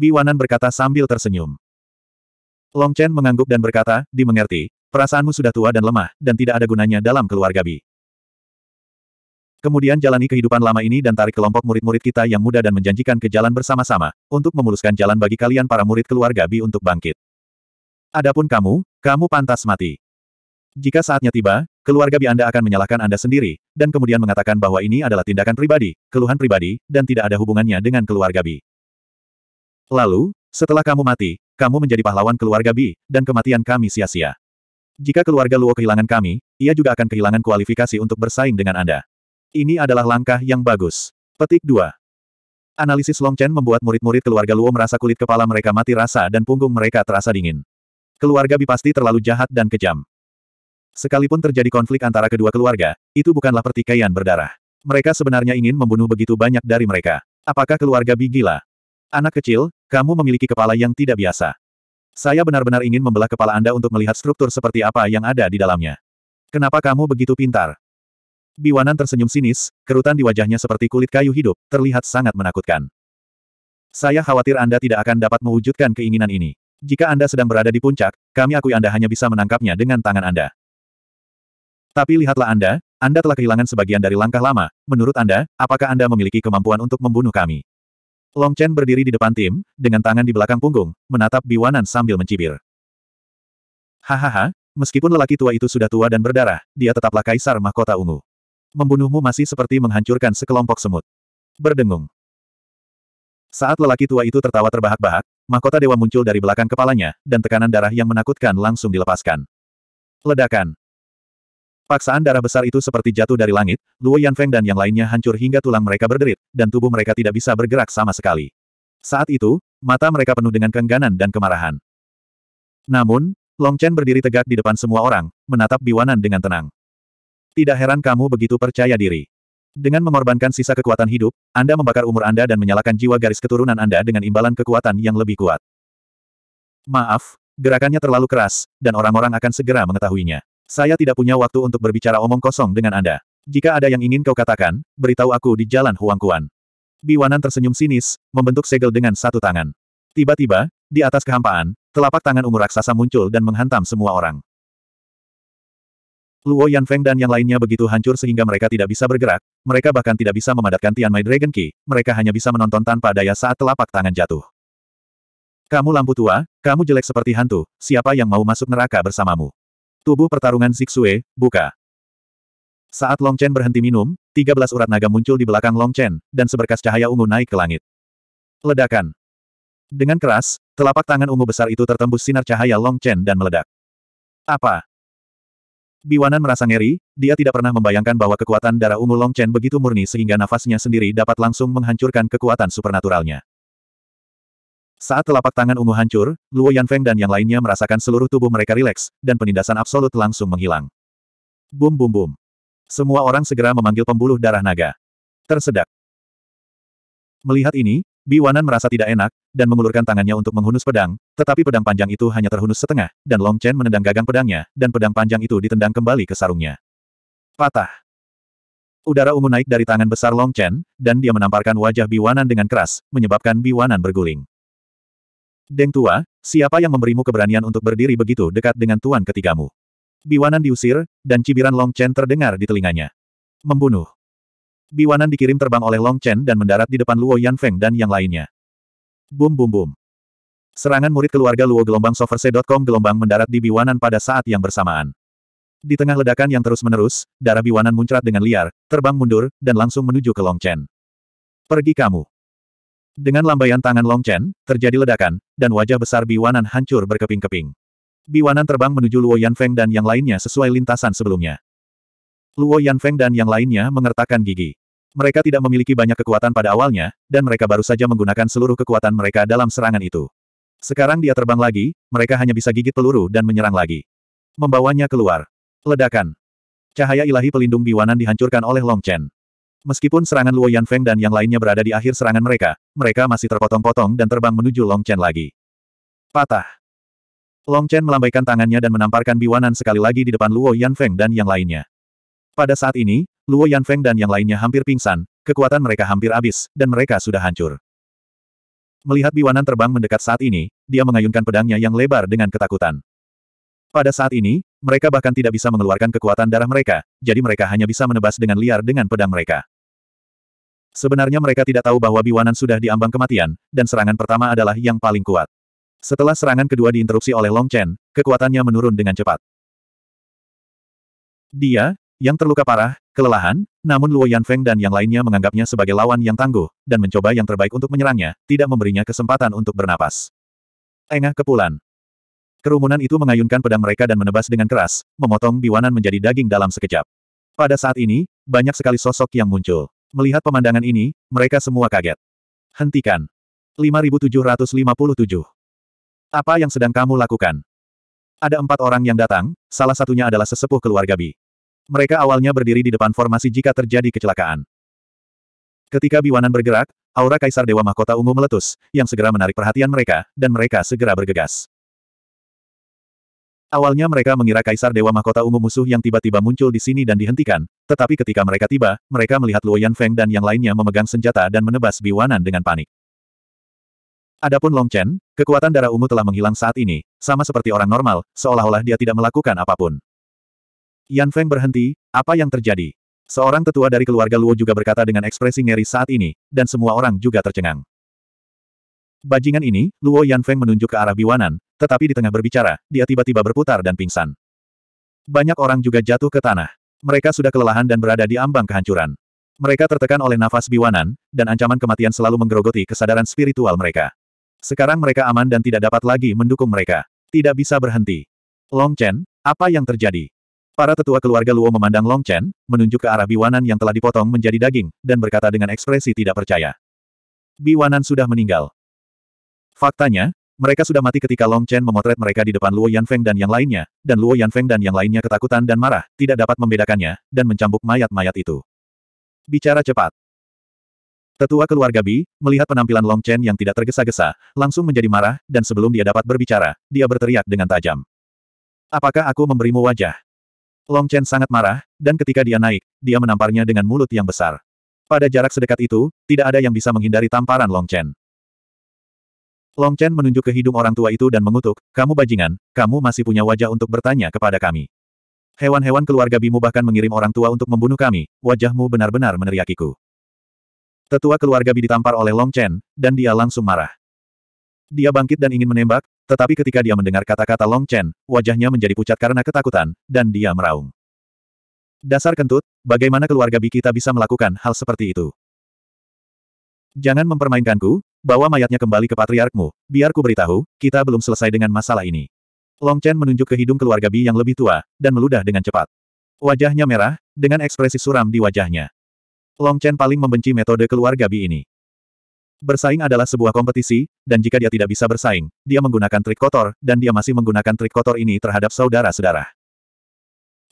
Biwanan berkata sambil tersenyum. Long Chen mengangguk dan berkata, dimengerti, perasaanmu sudah tua dan lemah, dan tidak ada gunanya dalam keluarga Bi. Kemudian jalani kehidupan lama ini dan tarik kelompok murid-murid kita yang muda dan menjanjikan ke jalan bersama-sama, untuk memuluskan jalan bagi kalian para murid keluarga Bi untuk bangkit. Adapun kamu, kamu pantas mati. Jika saatnya tiba, keluarga Bi Anda akan menyalahkan Anda sendiri, dan kemudian mengatakan bahwa ini adalah tindakan pribadi, keluhan pribadi, dan tidak ada hubungannya dengan keluarga Bi. Lalu, setelah kamu mati, kamu menjadi pahlawan keluarga Bi, dan kematian kami sia-sia. Jika keluarga Luo kehilangan kami, ia juga akan kehilangan kualifikasi untuk bersaing dengan Anda. Ini adalah langkah yang bagus. Petik 2. Analisis Long Chen membuat murid-murid keluarga Luo merasa kulit kepala mereka mati rasa dan punggung mereka terasa dingin. Keluarga Bi pasti terlalu jahat dan kejam. Sekalipun terjadi konflik antara kedua keluarga, itu bukanlah pertikaian berdarah. Mereka sebenarnya ingin membunuh begitu banyak dari mereka. Apakah keluarga Bi gila? Anak kecil, kamu memiliki kepala yang tidak biasa. Saya benar-benar ingin membelah kepala Anda untuk melihat struktur seperti apa yang ada di dalamnya. Kenapa kamu begitu pintar? Biwanan tersenyum sinis, kerutan di wajahnya seperti kulit kayu hidup, terlihat sangat menakutkan. Saya khawatir Anda tidak akan dapat mewujudkan keinginan ini. Jika Anda sedang berada di puncak, kami akui Anda hanya bisa menangkapnya dengan tangan Anda. Tapi lihatlah Anda, Anda telah kehilangan sebagian dari langkah lama. Menurut Anda, apakah Anda memiliki kemampuan untuk membunuh kami? Long Chen berdiri di depan tim, dengan tangan di belakang punggung, menatap Biwanan sambil mencibir. Hahaha, meskipun lelaki tua itu sudah tua dan berdarah, dia tetaplah kaisar mahkota ungu. Membunuhmu masih seperti menghancurkan sekelompok semut. Berdengung. Saat lelaki tua itu tertawa terbahak-bahak, mahkota dewa muncul dari belakang kepalanya, dan tekanan darah yang menakutkan langsung dilepaskan. Ledakan. Paksaan darah besar itu seperti jatuh dari langit, Luo Yanfeng dan yang lainnya hancur hingga tulang mereka berderit, dan tubuh mereka tidak bisa bergerak sama sekali. Saat itu, mata mereka penuh dengan keengganan dan kemarahan. Namun, Long Chen berdiri tegak di depan semua orang, menatap Biwanan dengan tenang. Tidak heran kamu begitu percaya diri. Dengan mengorbankan sisa kekuatan hidup, Anda membakar umur Anda dan menyalakan jiwa garis keturunan Anda dengan imbalan kekuatan yang lebih kuat. Maaf, gerakannya terlalu keras, dan orang-orang akan segera mengetahuinya. Saya tidak punya waktu untuk berbicara omong kosong dengan Anda. Jika ada yang ingin kau katakan, beritahu aku di jalan Huangkuan. Biwanan tersenyum sinis, membentuk segel dengan satu tangan. Tiba-tiba, di atas kehampaan, telapak tangan ungu raksasa muncul dan menghantam semua orang. Luo Yanfeng dan yang lainnya begitu hancur sehingga mereka tidak bisa bergerak, mereka bahkan tidak bisa memadatkan Tian Mai Dragon Ki, mereka hanya bisa menonton tanpa daya saat telapak tangan jatuh. Kamu lampu tua, kamu jelek seperti hantu, siapa yang mau masuk neraka bersamamu? Tubuh pertarungan Zixue, buka. Saat Long Chen berhenti minum, 13 urat naga muncul di belakang Long Chen, dan seberkas cahaya ungu naik ke langit. Ledakan. Dengan keras, telapak tangan ungu besar itu tertembus sinar cahaya Long Chen dan meledak. Apa? Biwanan merasa ngeri, dia tidak pernah membayangkan bahwa kekuatan darah ungu Long Chen begitu murni sehingga nafasnya sendiri dapat langsung menghancurkan kekuatan supernaturalnya. Saat telapak tangan ungu hancur, Luo Yanfeng dan yang lainnya merasakan seluruh tubuh mereka rileks, dan penindasan absolut langsung menghilang. Bum bum bum. Semua orang segera memanggil pembuluh darah naga. Tersedak. Melihat ini, Biwanan merasa tidak enak, dan mengulurkan tangannya untuk menghunus pedang, tetapi pedang panjang itu hanya terhunus setengah, dan Long Chen menendang gagang pedangnya, dan pedang panjang itu ditendang kembali ke sarungnya. Patah. Udara ungu naik dari tangan besar Long Chen, dan dia menamparkan wajah Biwanan dengan keras, menyebabkan Biwanan berguling. Deng Tua, siapa yang memberimu keberanian untuk berdiri begitu dekat dengan tuan ketigamu? Biwanan diusir, dan cibiran Long Chen terdengar di telinganya. Membunuh. Biwanan dikirim terbang oleh Long Chen dan mendarat di depan Luo Yanfeng dan yang lainnya. Bum bum bum. Serangan murid keluarga Luo gelombang soverse.com gelombang mendarat di Biwanan pada saat yang bersamaan. Di tengah ledakan yang terus-menerus, darah Biwanan muncrat dengan liar, terbang mundur, dan langsung menuju ke Long Chen. Pergi kamu. Dengan lambaian tangan Long Chen, terjadi ledakan, dan wajah besar Biwanan hancur berkeping-keping. Biwanan terbang menuju Luo Yanfeng dan yang lainnya sesuai lintasan sebelumnya. Luo Yanfeng dan yang lainnya mengertakkan gigi. Mereka tidak memiliki banyak kekuatan pada awalnya, dan mereka baru saja menggunakan seluruh kekuatan mereka dalam serangan itu. Sekarang dia terbang lagi, mereka hanya bisa gigit peluru dan menyerang lagi. Membawanya keluar. Ledakan. Cahaya ilahi pelindung biwanan dihancurkan oleh Long Chen. Meskipun serangan Luo Yan Feng dan yang lainnya berada di akhir serangan mereka, mereka masih terpotong-potong dan terbang menuju Long Chen lagi. Patah. Long Chen melambaikan tangannya dan menamparkan biwanan sekali lagi di depan Luo Yan Feng dan yang lainnya. Pada saat ini, Luo Yanfeng dan yang lainnya hampir pingsan, kekuatan mereka hampir habis, dan mereka sudah hancur. Melihat biwanan terbang mendekat saat ini, dia mengayunkan pedangnya yang lebar dengan ketakutan. Pada saat ini, mereka bahkan tidak bisa mengeluarkan kekuatan darah mereka, jadi mereka hanya bisa menebas dengan liar dengan pedang mereka. Sebenarnya mereka tidak tahu bahwa biwanan sudah diambang kematian, dan serangan pertama adalah yang paling kuat. Setelah serangan kedua diinterupsi oleh Long Chen, kekuatannya menurun dengan cepat. Dia, yang terluka parah, Kelelahan, namun Luo Yanfeng dan yang lainnya menganggapnya sebagai lawan yang tangguh, dan mencoba yang terbaik untuk menyerangnya, tidak memberinya kesempatan untuk bernapas. Engah kepulan. Kerumunan itu mengayunkan pedang mereka dan menebas dengan keras, memotong biwanan menjadi daging dalam sekejap. Pada saat ini, banyak sekali sosok yang muncul. Melihat pemandangan ini, mereka semua kaget. Hentikan. 5757. Apa yang sedang kamu lakukan? Ada empat orang yang datang, salah satunya adalah sesepuh keluarga Bi. Mereka awalnya berdiri di depan formasi jika terjadi kecelakaan. Ketika biwanan bergerak, aura Kaisar Dewa Mahkota Ungu meletus, yang segera menarik perhatian mereka, dan mereka segera bergegas. Awalnya mereka mengira Kaisar Dewa Mahkota Ungu musuh yang tiba-tiba muncul di sini dan dihentikan, tetapi ketika mereka tiba, mereka melihat Luo Feng dan yang lainnya memegang senjata dan menebas biwanan dengan panik. Adapun Long Chen, kekuatan darah ungu telah menghilang saat ini, sama seperti orang normal, seolah-olah dia tidak melakukan apapun. Yan Feng berhenti, apa yang terjadi? Seorang tetua dari keluarga Luo juga berkata dengan ekspresi ngeri saat ini, dan semua orang juga tercengang. Bajingan ini, Luo Yan Feng menunjuk ke arah Biwanan, tetapi di tengah berbicara, dia tiba-tiba berputar dan pingsan. Banyak orang juga jatuh ke tanah. Mereka sudah kelelahan dan berada di ambang kehancuran. Mereka tertekan oleh nafas Biwanan, dan ancaman kematian selalu menggerogoti kesadaran spiritual mereka. Sekarang mereka aman dan tidak dapat lagi mendukung mereka. Tidak bisa berhenti. Long Chen, apa yang terjadi? Para tetua keluarga Luo memandang Long Chen, menunjuk ke arah biwanan yang telah dipotong menjadi daging, dan berkata dengan ekspresi tidak percaya. Biwanan sudah meninggal. Faktanya, mereka sudah mati ketika Long Chen memotret mereka di depan Luo Yanfeng dan yang lainnya, dan Luo Yanfeng dan yang lainnya ketakutan dan marah, tidak dapat membedakannya, dan mencambuk mayat-mayat itu. Bicara cepat. Tetua keluarga Bi, melihat penampilan Long Chen yang tidak tergesa-gesa, langsung menjadi marah, dan sebelum dia dapat berbicara, dia berteriak dengan tajam. Apakah aku memberimu wajah? Long Chen sangat marah, dan ketika dia naik, dia menamparnya dengan mulut yang besar. Pada jarak sedekat itu, tidak ada yang bisa menghindari tamparan Long Chen. Long Chen menunjuk ke hidung orang tua itu dan mengutuk, kamu bajingan, kamu masih punya wajah untuk bertanya kepada kami. Hewan-hewan keluarga Bimu bahkan mengirim orang tua untuk membunuh kami, wajahmu benar-benar meneriakiku. Tetua keluarga Bi ditampar oleh Long Chen, dan dia langsung marah. Dia bangkit dan ingin menembak, tetapi ketika dia mendengar kata-kata Long Chen, wajahnya menjadi pucat karena ketakutan, dan dia meraung. Dasar kentut, bagaimana keluarga Bi kita bisa melakukan hal seperti itu? Jangan mempermainkanku, bawa mayatnya kembali ke patriarkmu, biar ku beritahu, kita belum selesai dengan masalah ini. Long Chen menunjuk ke hidung keluarga Bi yang lebih tua, dan meludah dengan cepat. Wajahnya merah, dengan ekspresi suram di wajahnya. Long Chen paling membenci metode keluarga Bi ini. Bersaing adalah sebuah kompetisi, dan jika dia tidak bisa bersaing, dia menggunakan trik kotor, dan dia masih menggunakan trik kotor ini terhadap saudara-saudara.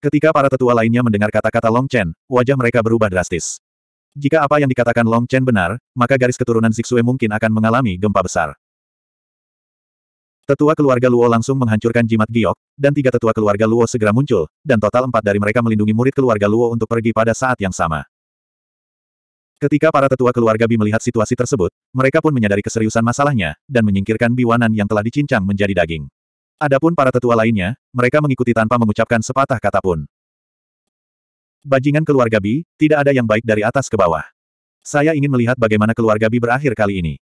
Ketika para tetua lainnya mendengar kata-kata Long Chen, wajah mereka berubah drastis. Jika apa yang dikatakan Long Chen benar, maka garis keturunan Zixue mungkin akan mengalami gempa besar. Tetua keluarga Luo langsung menghancurkan jimat giok, dan tiga tetua keluarga Luo segera muncul, dan total empat dari mereka melindungi murid keluarga Luo untuk pergi pada saat yang sama. Ketika para tetua keluarga Bi melihat situasi tersebut, mereka pun menyadari keseriusan masalahnya, dan menyingkirkan biwanan yang telah dicincang menjadi daging. Adapun para tetua lainnya, mereka mengikuti tanpa mengucapkan sepatah kata pun. Bajingan keluarga Bi, tidak ada yang baik dari atas ke bawah. Saya ingin melihat bagaimana keluarga Bi berakhir kali ini.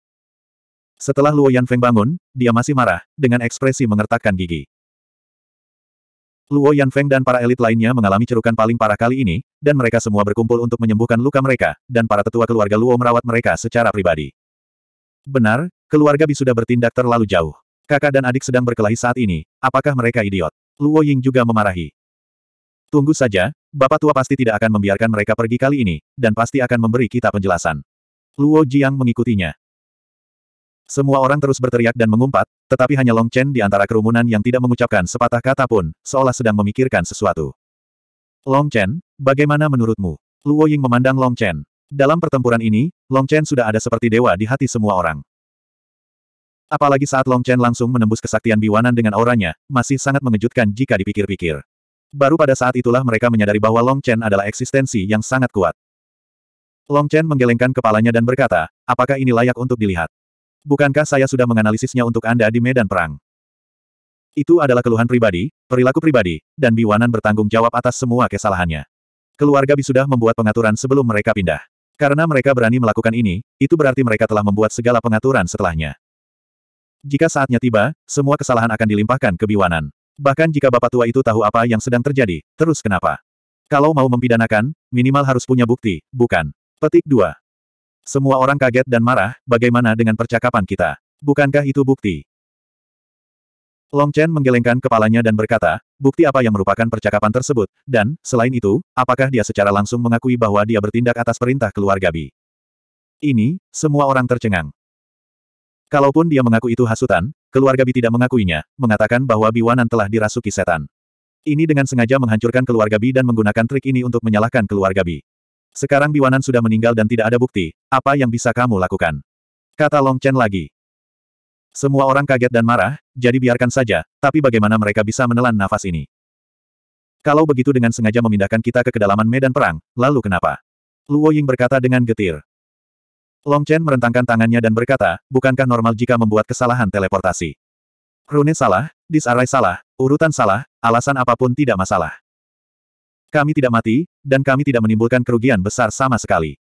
Setelah Luo Feng bangun, dia masih marah, dengan ekspresi mengertakkan gigi. Luo Yanfeng dan para elit lainnya mengalami cerukan paling parah kali ini, dan mereka semua berkumpul untuk menyembuhkan luka mereka, dan para tetua keluarga Luo merawat mereka secara pribadi. Benar, keluarga Bi sudah bertindak terlalu jauh. Kakak dan adik sedang berkelahi saat ini, apakah mereka idiot? Luo Ying juga memarahi. Tunggu saja, Bapak Tua pasti tidak akan membiarkan mereka pergi kali ini, dan pasti akan memberi kita penjelasan. Luo Jiang mengikutinya. Semua orang terus berteriak dan mengumpat, tetapi hanya Long Chen di antara kerumunan yang tidak mengucapkan sepatah kata pun, seolah sedang memikirkan sesuatu. Long Chen, bagaimana menurutmu? Luo Ying memandang Long Chen. Dalam pertempuran ini, Long Chen sudah ada seperti dewa di hati semua orang. Apalagi saat Long Chen langsung menembus kesaktian biwanan dengan auranya, masih sangat mengejutkan jika dipikir-pikir. Baru pada saat itulah mereka menyadari bahwa Long Chen adalah eksistensi yang sangat kuat. Long Chen menggelengkan kepalanya dan berkata, apakah ini layak untuk dilihat? Bukankah saya sudah menganalisisnya untuk Anda di medan perang? Itu adalah keluhan pribadi, perilaku pribadi, dan Biwanan bertanggung jawab atas semua kesalahannya. Keluarga Bi sudah membuat pengaturan sebelum mereka pindah. Karena mereka berani melakukan ini, itu berarti mereka telah membuat segala pengaturan setelahnya. Jika saatnya tiba, semua kesalahan akan dilimpahkan ke Biwanan. Bahkan jika Bapak Tua itu tahu apa yang sedang terjadi, terus kenapa? Kalau mau mempidanakan, minimal harus punya bukti, bukan? Petik 2. Semua orang kaget dan marah, bagaimana dengan percakapan kita? Bukankah itu bukti? Long Chen menggelengkan kepalanya dan berkata, bukti apa yang merupakan percakapan tersebut, dan, selain itu, apakah dia secara langsung mengakui bahwa dia bertindak atas perintah keluarga Bi? Ini, semua orang tercengang. Kalaupun dia mengaku itu hasutan, keluarga Bi tidak mengakuinya, mengatakan bahwa Bi Wanan telah dirasuki setan. Ini dengan sengaja menghancurkan keluarga Bi dan menggunakan trik ini untuk menyalahkan keluarga Bi. Sekarang Biwanan sudah meninggal dan tidak ada bukti, apa yang bisa kamu lakukan? Kata Long Chen lagi. Semua orang kaget dan marah, jadi biarkan saja, tapi bagaimana mereka bisa menelan nafas ini? Kalau begitu dengan sengaja memindahkan kita ke kedalaman medan perang, lalu kenapa? Luo Ying berkata dengan getir. Long Chen merentangkan tangannya dan berkata, bukankah normal jika membuat kesalahan teleportasi? Rune salah, disarai salah, urutan salah, alasan apapun tidak masalah. Kami tidak mati, dan kami tidak menimbulkan kerugian besar sama sekali.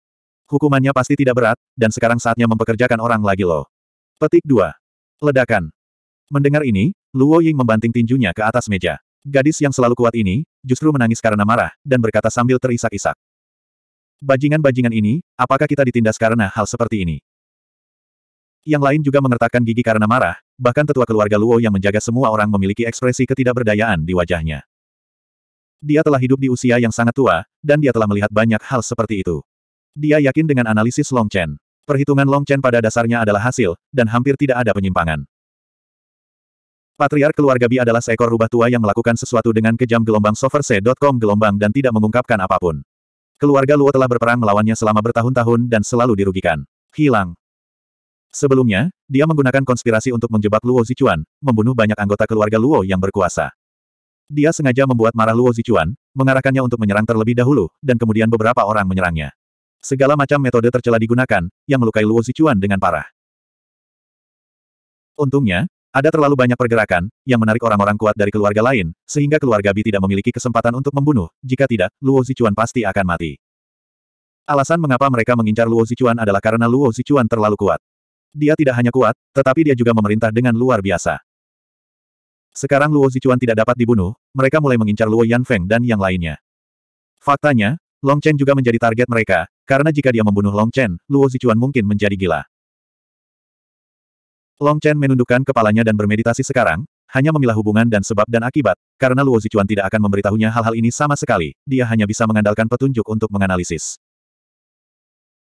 Hukumannya pasti tidak berat, dan sekarang saatnya mempekerjakan orang lagi loh. Petik 2. Ledakan. Mendengar ini, Luo Ying membanting tinjunya ke atas meja. Gadis yang selalu kuat ini, justru menangis karena marah, dan berkata sambil terisak-isak. Bajingan-bajingan ini, apakah kita ditindas karena hal seperti ini? Yang lain juga mengertakkan gigi karena marah, bahkan tetua keluarga Luo yang menjaga semua orang memiliki ekspresi ketidakberdayaan di wajahnya. Dia telah hidup di usia yang sangat tua, dan dia telah melihat banyak hal seperti itu. Dia yakin dengan analisis Long Chen. Perhitungan Long Chen pada dasarnya adalah hasil, dan hampir tidak ada penyimpangan. Patriark keluarga Bi adalah seekor rubah tua yang melakukan sesuatu dengan kejam gelombang soverse.com gelombang dan tidak mengungkapkan apapun. Keluarga Luo telah berperang melawannya selama bertahun-tahun dan selalu dirugikan. Hilang. Sebelumnya, dia menggunakan konspirasi untuk menjebak Luo Zichuan, membunuh banyak anggota keluarga Luo yang berkuasa. Dia sengaja membuat marah Luo Zichuan, mengarahkannya untuk menyerang terlebih dahulu, dan kemudian beberapa orang menyerangnya. Segala macam metode tercela digunakan, yang melukai Luo Zichuan dengan parah. Untungnya, ada terlalu banyak pergerakan, yang menarik orang-orang kuat dari keluarga lain, sehingga keluarga Bi tidak memiliki kesempatan untuk membunuh, jika tidak, Luo Zichuan pasti akan mati. Alasan mengapa mereka mengincar Luo Zichuan adalah karena Luo Zichuan terlalu kuat. Dia tidak hanya kuat, tetapi dia juga memerintah dengan luar biasa. Sekarang Luo Zichuan tidak dapat dibunuh, mereka mulai mengincar Luo Yanfeng dan yang lainnya. Faktanya, Long Chen juga menjadi target mereka, karena jika dia membunuh Long Chen, Luo Zichuan mungkin menjadi gila. Long Chen menundukkan kepalanya dan bermeditasi sekarang, hanya memilah hubungan dan sebab dan akibat, karena Luo Zichuan tidak akan memberitahunya hal-hal ini sama sekali, dia hanya bisa mengandalkan petunjuk untuk menganalisis.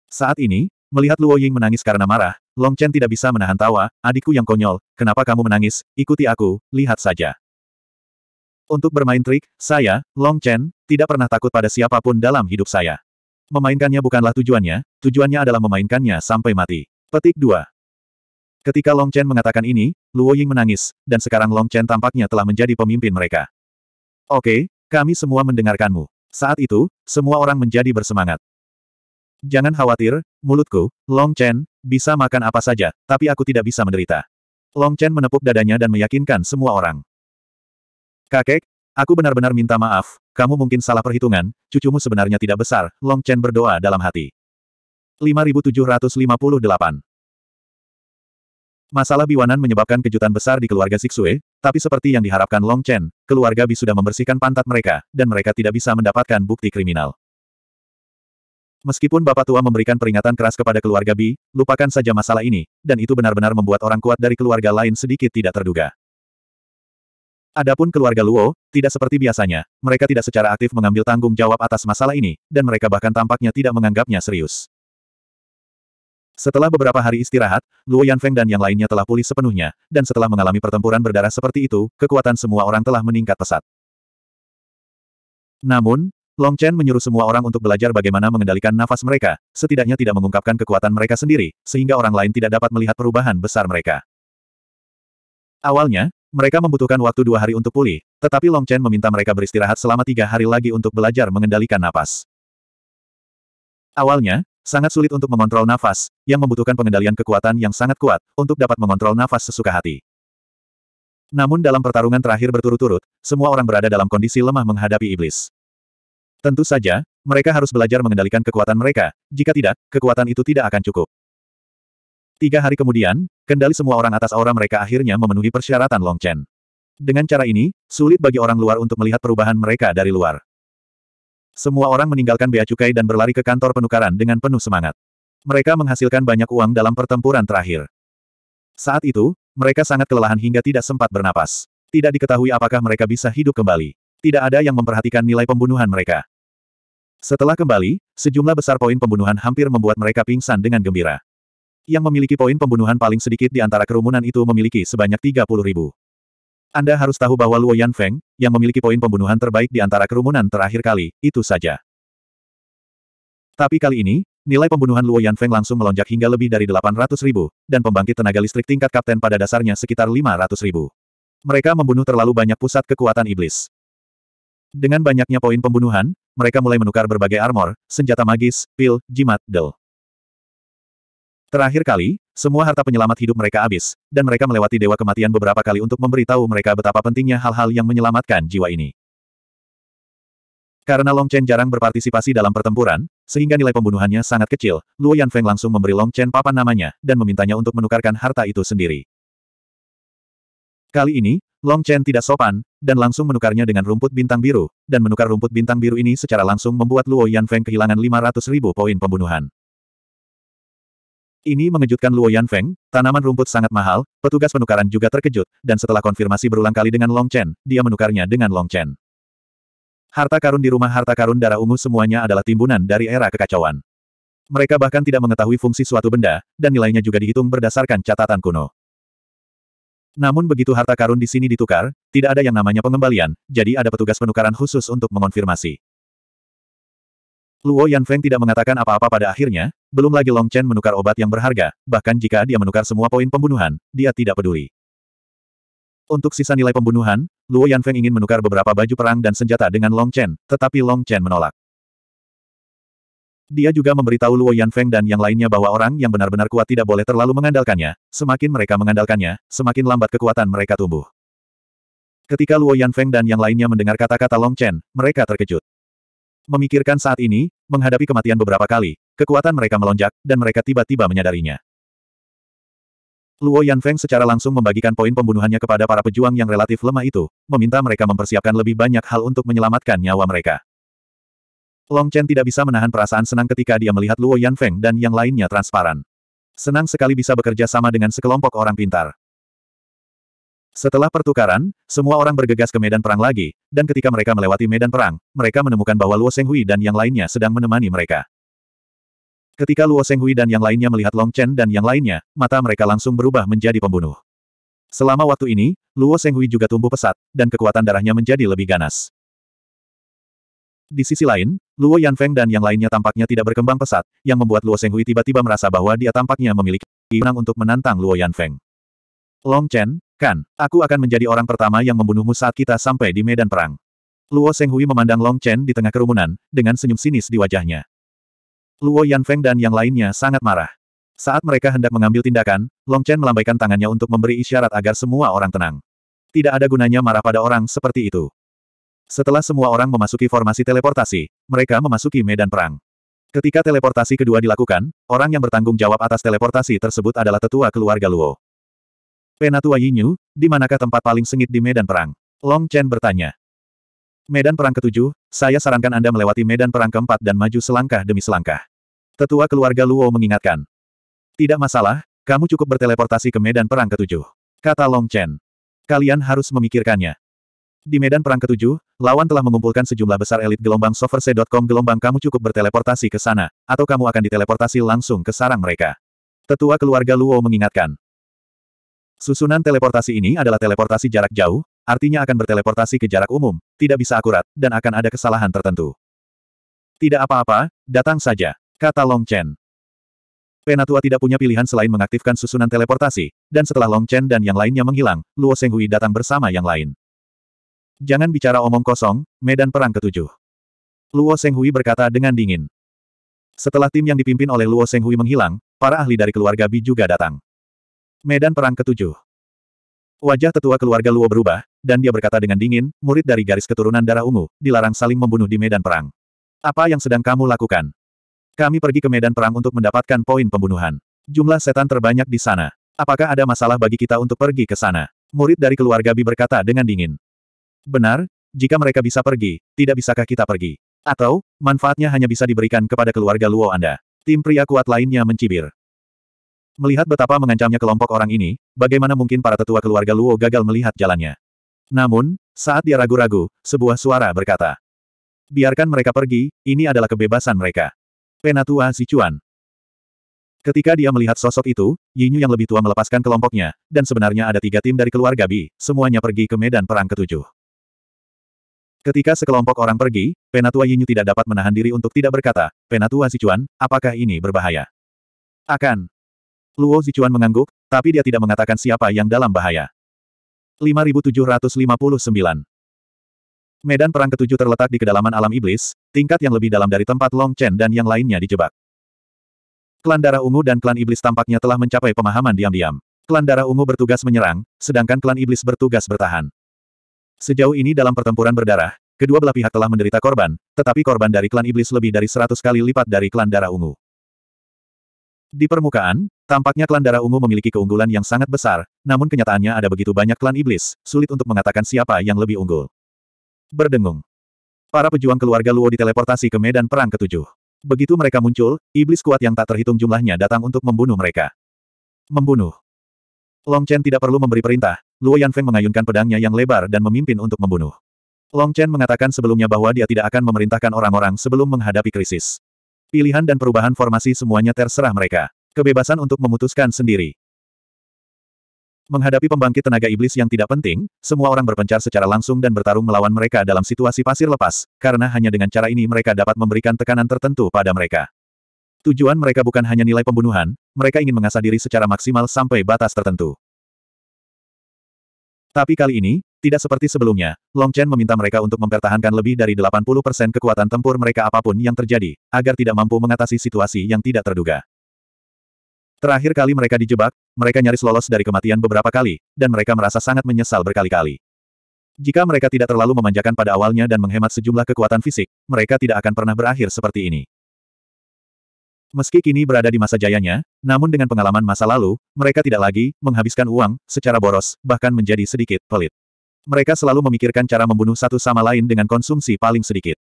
Saat ini, Melihat Luo Ying menangis karena marah, Long Chen tidak bisa menahan tawa, adikku yang konyol, kenapa kamu menangis, ikuti aku, lihat saja. Untuk bermain trik, saya, Long Chen, tidak pernah takut pada siapapun dalam hidup saya. Memainkannya bukanlah tujuannya, tujuannya adalah memainkannya sampai mati. Petik 2. Ketika Long Chen mengatakan ini, Luo Ying menangis, dan sekarang Long Chen tampaknya telah menjadi pemimpin mereka. Oke, kami semua mendengarkanmu. Saat itu, semua orang menjadi bersemangat. Jangan khawatir, mulutku, Long Chen, bisa makan apa saja, tapi aku tidak bisa menderita. Long Chen menepuk dadanya dan meyakinkan semua orang. Kakek, aku benar-benar minta maaf, kamu mungkin salah perhitungan, cucumu sebenarnya tidak besar, Long Chen berdoa dalam hati. 5758 Masalah biwanan menyebabkan kejutan besar di keluarga Sixue, tapi seperti yang diharapkan Long Chen, keluarga Bi sudah membersihkan pantat mereka, dan mereka tidak bisa mendapatkan bukti kriminal. Meskipun Bapak Tua memberikan peringatan keras kepada keluarga Bi, lupakan saja masalah ini, dan itu benar-benar membuat orang kuat dari keluarga lain sedikit tidak terduga. Adapun keluarga Luo, tidak seperti biasanya, mereka tidak secara aktif mengambil tanggung jawab atas masalah ini, dan mereka bahkan tampaknya tidak menganggapnya serius. Setelah beberapa hari istirahat, Luo Yanfeng dan yang lainnya telah pulih sepenuhnya, dan setelah mengalami pertempuran berdarah seperti itu, kekuatan semua orang telah meningkat pesat. Namun, Long Chen menyuruh semua orang untuk belajar bagaimana mengendalikan nafas mereka, setidaknya tidak mengungkapkan kekuatan mereka sendiri, sehingga orang lain tidak dapat melihat perubahan besar mereka. Awalnya, mereka membutuhkan waktu dua hari untuk pulih, tetapi Long Chen meminta mereka beristirahat selama tiga hari lagi untuk belajar mengendalikan nafas. Awalnya, sangat sulit untuk mengontrol nafas, yang membutuhkan pengendalian kekuatan yang sangat kuat, untuk dapat mengontrol nafas sesuka hati. Namun dalam pertarungan terakhir berturut-turut, semua orang berada dalam kondisi lemah menghadapi iblis. Tentu saja, mereka harus belajar mengendalikan kekuatan mereka, jika tidak, kekuatan itu tidak akan cukup. Tiga hari kemudian, kendali semua orang atas aura mereka akhirnya memenuhi persyaratan Long Chen. Dengan cara ini, sulit bagi orang luar untuk melihat perubahan mereka dari luar. Semua orang meninggalkan bea cukai dan berlari ke kantor penukaran dengan penuh semangat. Mereka menghasilkan banyak uang dalam pertempuran terakhir. Saat itu, mereka sangat kelelahan hingga tidak sempat bernapas. Tidak diketahui apakah mereka bisa hidup kembali. Tidak ada yang memperhatikan nilai pembunuhan mereka. Setelah kembali, sejumlah besar poin pembunuhan hampir membuat mereka pingsan dengan gembira. Yang memiliki poin pembunuhan paling sedikit di antara kerumunan itu memiliki sebanyak 30 ribu. Anda harus tahu bahwa Luo Feng, yang memiliki poin pembunuhan terbaik di antara kerumunan terakhir kali, itu saja. Tapi kali ini, nilai pembunuhan Luo Feng langsung melonjak hingga lebih dari 800 ribu, dan pembangkit tenaga listrik tingkat kapten pada dasarnya sekitar 500 ribu. Mereka membunuh terlalu banyak pusat kekuatan iblis. Dengan banyaknya poin pembunuhan, mereka mulai menukar berbagai armor, senjata magis, pil, jimat, del. Terakhir kali, semua harta penyelamat hidup mereka habis, dan mereka melewati dewa kematian beberapa kali untuk memberitahu mereka betapa pentingnya hal-hal yang menyelamatkan jiwa ini. Karena Long Chen jarang berpartisipasi dalam pertempuran, sehingga nilai pembunuhannya sangat kecil, Luo Yanfeng langsung memberi Long Chen papan namanya, dan memintanya untuk menukarkan harta itu sendiri. Kali ini, Long Chen tidak sopan, dan langsung menukarnya dengan rumput bintang biru, dan menukar rumput bintang biru ini secara langsung membuat Luo Yan Feng kehilangan 500 ribu poin pembunuhan. Ini mengejutkan Luo Yan Feng, tanaman rumput sangat mahal, petugas penukaran juga terkejut, dan setelah konfirmasi berulang kali dengan Long Chen, dia menukarnya dengan Long Chen. Harta karun di rumah harta karun darah ungu semuanya adalah timbunan dari era kekacauan. Mereka bahkan tidak mengetahui fungsi suatu benda, dan nilainya juga dihitung berdasarkan catatan kuno. Namun begitu harta karun di sini ditukar, tidak ada yang namanya pengembalian, jadi ada petugas penukaran khusus untuk mengonfirmasi. Luo Yanfeng tidak mengatakan apa-apa pada akhirnya, belum lagi Long Chen menukar obat yang berharga, bahkan jika dia menukar semua poin pembunuhan, dia tidak peduli. Untuk sisa nilai pembunuhan, Luo Yanfeng ingin menukar beberapa baju perang dan senjata dengan Long Chen, tetapi Long Chen menolak. Dia juga memberitahu Luo Yanfeng dan yang lainnya bahwa orang yang benar-benar kuat tidak boleh terlalu mengandalkannya, semakin mereka mengandalkannya, semakin lambat kekuatan mereka tumbuh. Ketika Luo Yanfeng dan yang lainnya mendengar kata-kata Long Chen, mereka terkejut. Memikirkan saat ini, menghadapi kematian beberapa kali, kekuatan mereka melonjak, dan mereka tiba-tiba menyadarinya. Luo Yanfeng secara langsung membagikan poin pembunuhannya kepada para pejuang yang relatif lemah itu, meminta mereka mempersiapkan lebih banyak hal untuk menyelamatkan nyawa mereka. Long Chen tidak bisa menahan perasaan senang ketika dia melihat Luo Yan Feng dan yang lainnya transparan. Senang sekali bisa bekerja sama dengan sekelompok orang pintar. Setelah pertukaran, semua orang bergegas ke medan perang lagi, dan ketika mereka melewati medan perang, mereka menemukan bahwa Luo Senghui dan yang lainnya sedang menemani mereka. Ketika Luo Senghui dan yang lainnya melihat Long Chen dan yang lainnya, mata mereka langsung berubah menjadi pembunuh. Selama waktu ini, Luo Senghui juga tumbuh pesat, dan kekuatan darahnya menjadi lebih ganas. Di sisi lain, Luo Yanfeng dan yang lainnya tampaknya tidak berkembang pesat, yang membuat Luo Senghui tiba-tiba merasa bahwa dia tampaknya memiliki menang untuk menantang Luo Yanfeng. Long Chen, kan, aku akan menjadi orang pertama yang membunuhmu saat kita sampai di medan perang. Luo Senghui memandang Long Chen di tengah kerumunan, dengan senyum sinis di wajahnya. Luo Yanfeng dan yang lainnya sangat marah. Saat mereka hendak mengambil tindakan, Long Chen melambaikan tangannya untuk memberi isyarat agar semua orang tenang. Tidak ada gunanya marah pada orang seperti itu. Setelah semua orang memasuki formasi teleportasi, mereka memasuki medan perang. Ketika teleportasi kedua dilakukan, orang yang bertanggung jawab atas teleportasi tersebut adalah tetua keluarga Luo. Penatua Yinyu, di manakah tempat paling sengit di medan perang? Long Chen bertanya. Medan perang ketujuh, saya sarankan Anda melewati medan perang keempat dan maju selangkah demi selangkah. Tetua keluarga Luo mengingatkan. Tidak masalah, kamu cukup berteleportasi ke medan perang ketujuh. Kata Long Chen. Kalian harus memikirkannya. Di medan perang ketujuh, lawan telah mengumpulkan sejumlah besar elit gelombang soverse.com gelombang kamu cukup berteleportasi ke sana, atau kamu akan diteleportasi langsung ke sarang mereka. Tetua keluarga Luo mengingatkan. Susunan teleportasi ini adalah teleportasi jarak jauh, artinya akan berteleportasi ke jarak umum, tidak bisa akurat, dan akan ada kesalahan tertentu. Tidak apa-apa, datang saja, kata Long Chen. Penatua tidak punya pilihan selain mengaktifkan susunan teleportasi, dan setelah Long Chen dan yang lainnya menghilang, Luo Senghui datang bersama yang lain. Jangan bicara omong kosong, medan perang ketujuh. Luo Senghui berkata dengan dingin. Setelah tim yang dipimpin oleh Luo Senghui menghilang, para ahli dari keluarga Bi juga datang. Medan perang ketujuh. Wajah tetua keluarga Luo berubah, dan dia berkata dengan dingin, murid dari garis keturunan darah ungu, dilarang saling membunuh di medan perang. Apa yang sedang kamu lakukan? Kami pergi ke medan perang untuk mendapatkan poin pembunuhan. Jumlah setan terbanyak di sana. Apakah ada masalah bagi kita untuk pergi ke sana? Murid dari keluarga Bi berkata dengan dingin. Benar, jika mereka bisa pergi, tidak bisakah kita pergi? Atau, manfaatnya hanya bisa diberikan kepada keluarga Luo Anda. Tim pria kuat lainnya mencibir. Melihat betapa mengancamnya kelompok orang ini, bagaimana mungkin para tetua keluarga Luo gagal melihat jalannya. Namun, saat dia ragu-ragu, sebuah suara berkata, Biarkan mereka pergi, ini adalah kebebasan mereka. Penatua Sichuan. Ketika dia melihat sosok itu, Yinyu yang lebih tua melepaskan kelompoknya, dan sebenarnya ada tiga tim dari keluarga Bi, semuanya pergi ke medan perang ketujuh. Ketika sekelompok orang pergi, Penatua Yinyu tidak dapat menahan diri untuk tidak berkata, Penatua Zichuan, apakah ini berbahaya? Akan. Luo Zichuan mengangguk, tapi dia tidak mengatakan siapa yang dalam bahaya. 5759 Medan Perang Ketujuh terletak di kedalaman alam iblis, tingkat yang lebih dalam dari tempat Long Chen dan yang lainnya dijebak. Klan Darah Ungu dan Klan Iblis tampaknya telah mencapai pemahaman diam-diam. Klan Darah Ungu bertugas menyerang, sedangkan Klan Iblis bertugas bertahan. Sejauh ini dalam pertempuran berdarah, kedua belah pihak telah menderita korban, tetapi korban dari klan iblis lebih dari seratus kali lipat dari klan darah ungu. Di permukaan, tampaknya klan darah ungu memiliki keunggulan yang sangat besar, namun kenyataannya ada begitu banyak klan iblis, sulit untuk mengatakan siapa yang lebih unggul. Berdengung. Para pejuang keluarga Luo diteleportasi ke medan perang ketujuh. Begitu mereka muncul, iblis kuat yang tak terhitung jumlahnya datang untuk membunuh mereka. Membunuh. Long Chen tidak perlu memberi perintah, Luo Yanfeng mengayunkan pedangnya yang lebar dan memimpin untuk membunuh. Long Chen mengatakan sebelumnya bahwa dia tidak akan memerintahkan orang-orang sebelum menghadapi krisis. Pilihan dan perubahan formasi semuanya terserah mereka. Kebebasan untuk memutuskan sendiri. Menghadapi pembangkit tenaga iblis yang tidak penting, semua orang berpencar secara langsung dan bertarung melawan mereka dalam situasi pasir lepas, karena hanya dengan cara ini mereka dapat memberikan tekanan tertentu pada mereka. Tujuan mereka bukan hanya nilai pembunuhan, mereka ingin mengasah diri secara maksimal sampai batas tertentu. Tapi kali ini, tidak seperti sebelumnya, Long Chen meminta mereka untuk mempertahankan lebih dari 80% kekuatan tempur mereka apapun yang terjadi, agar tidak mampu mengatasi situasi yang tidak terduga. Terakhir kali mereka dijebak, mereka nyaris lolos dari kematian beberapa kali, dan mereka merasa sangat menyesal berkali-kali. Jika mereka tidak terlalu memanjakan pada awalnya dan menghemat sejumlah kekuatan fisik, mereka tidak akan pernah berakhir seperti ini. Meski kini berada di masa jayanya, namun dengan pengalaman masa lalu, mereka tidak lagi menghabiskan uang secara boros, bahkan menjadi sedikit pelit. Mereka selalu memikirkan cara membunuh satu sama lain dengan konsumsi paling sedikit.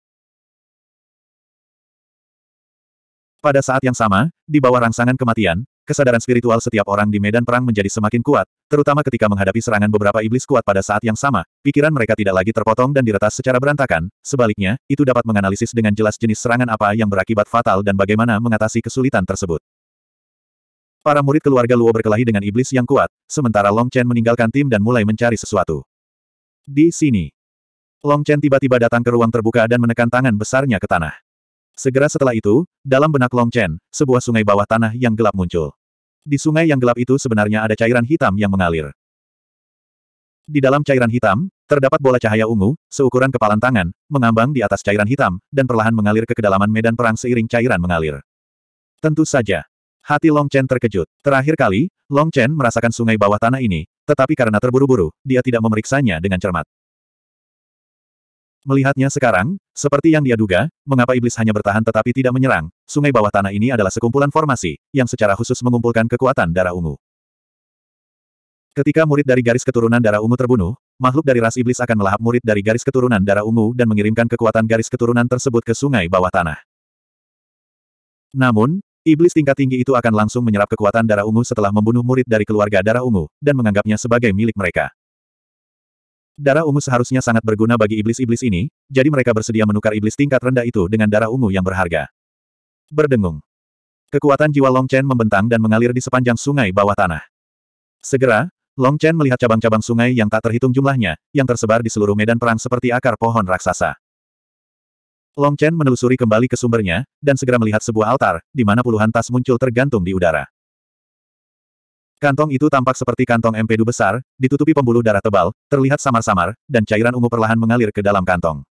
Pada saat yang sama, di bawah rangsangan kematian, kesadaran spiritual setiap orang di medan perang menjadi semakin kuat, terutama ketika menghadapi serangan beberapa iblis kuat pada saat yang sama, pikiran mereka tidak lagi terpotong dan diretas secara berantakan, sebaliknya, itu dapat menganalisis dengan jelas jenis serangan apa yang berakibat fatal dan bagaimana mengatasi kesulitan tersebut. Para murid keluarga Luo berkelahi dengan iblis yang kuat, sementara Long Chen meninggalkan tim dan mulai mencari sesuatu. Di sini, Long Chen tiba-tiba datang ke ruang terbuka dan menekan tangan besarnya ke tanah. Segera setelah itu, dalam benak Long Chen, sebuah sungai bawah tanah yang gelap muncul. Di sungai yang gelap itu sebenarnya ada cairan hitam yang mengalir. Di dalam cairan hitam, terdapat bola cahaya ungu, seukuran kepalan tangan, mengambang di atas cairan hitam, dan perlahan mengalir ke kedalaman medan perang seiring cairan mengalir. Tentu saja. Hati Long Chen terkejut. Terakhir kali, Long Chen merasakan sungai bawah tanah ini, tetapi karena terburu-buru, dia tidak memeriksanya dengan cermat. Melihatnya sekarang, seperti yang dia duga, mengapa iblis hanya bertahan tetapi tidak menyerang, sungai bawah tanah ini adalah sekumpulan formasi, yang secara khusus mengumpulkan kekuatan darah ungu. Ketika murid dari garis keturunan darah ungu terbunuh, makhluk dari ras iblis akan melahap murid dari garis keturunan darah ungu dan mengirimkan kekuatan garis keturunan tersebut ke sungai bawah tanah. Namun, iblis tingkat tinggi itu akan langsung menyerap kekuatan darah ungu setelah membunuh murid dari keluarga darah ungu, dan menganggapnya sebagai milik mereka. Darah ungu seharusnya sangat berguna bagi iblis-iblis ini, jadi mereka bersedia menukar iblis tingkat rendah itu dengan darah ungu yang berharga. Berdengung. Kekuatan jiwa Long Chen membentang dan mengalir di sepanjang sungai bawah tanah. Segera, Long Chen melihat cabang-cabang sungai yang tak terhitung jumlahnya, yang tersebar di seluruh medan perang seperti akar pohon raksasa. Long Chen menelusuri kembali ke sumbernya, dan segera melihat sebuah altar, di mana puluhan tas muncul tergantung di udara. Kantong itu tampak seperti kantong empedu besar, ditutupi pembuluh darah tebal, terlihat samar-samar, dan cairan ungu perlahan mengalir ke dalam kantong.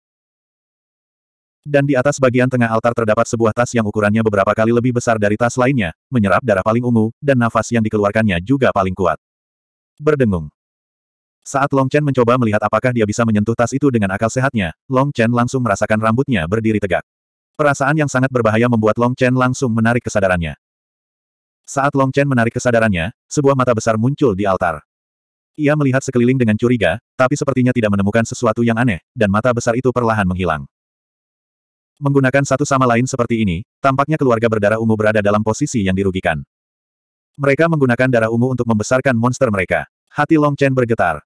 Dan di atas bagian tengah altar terdapat sebuah tas yang ukurannya beberapa kali lebih besar dari tas lainnya, menyerap darah paling ungu, dan nafas yang dikeluarkannya juga paling kuat. Berdengung. Saat Long Chen mencoba melihat apakah dia bisa menyentuh tas itu dengan akal sehatnya, Long Chen langsung merasakan rambutnya berdiri tegak. Perasaan yang sangat berbahaya membuat Long Chen langsung menarik kesadarannya. Saat Long Chen menarik kesadarannya, sebuah mata besar muncul di altar. Ia melihat sekeliling dengan curiga, tapi sepertinya tidak menemukan sesuatu yang aneh, dan mata besar itu perlahan menghilang. Menggunakan satu sama lain seperti ini, tampaknya keluarga berdarah ungu berada dalam posisi yang dirugikan. Mereka menggunakan darah ungu untuk membesarkan monster mereka. Hati Long Chen bergetar.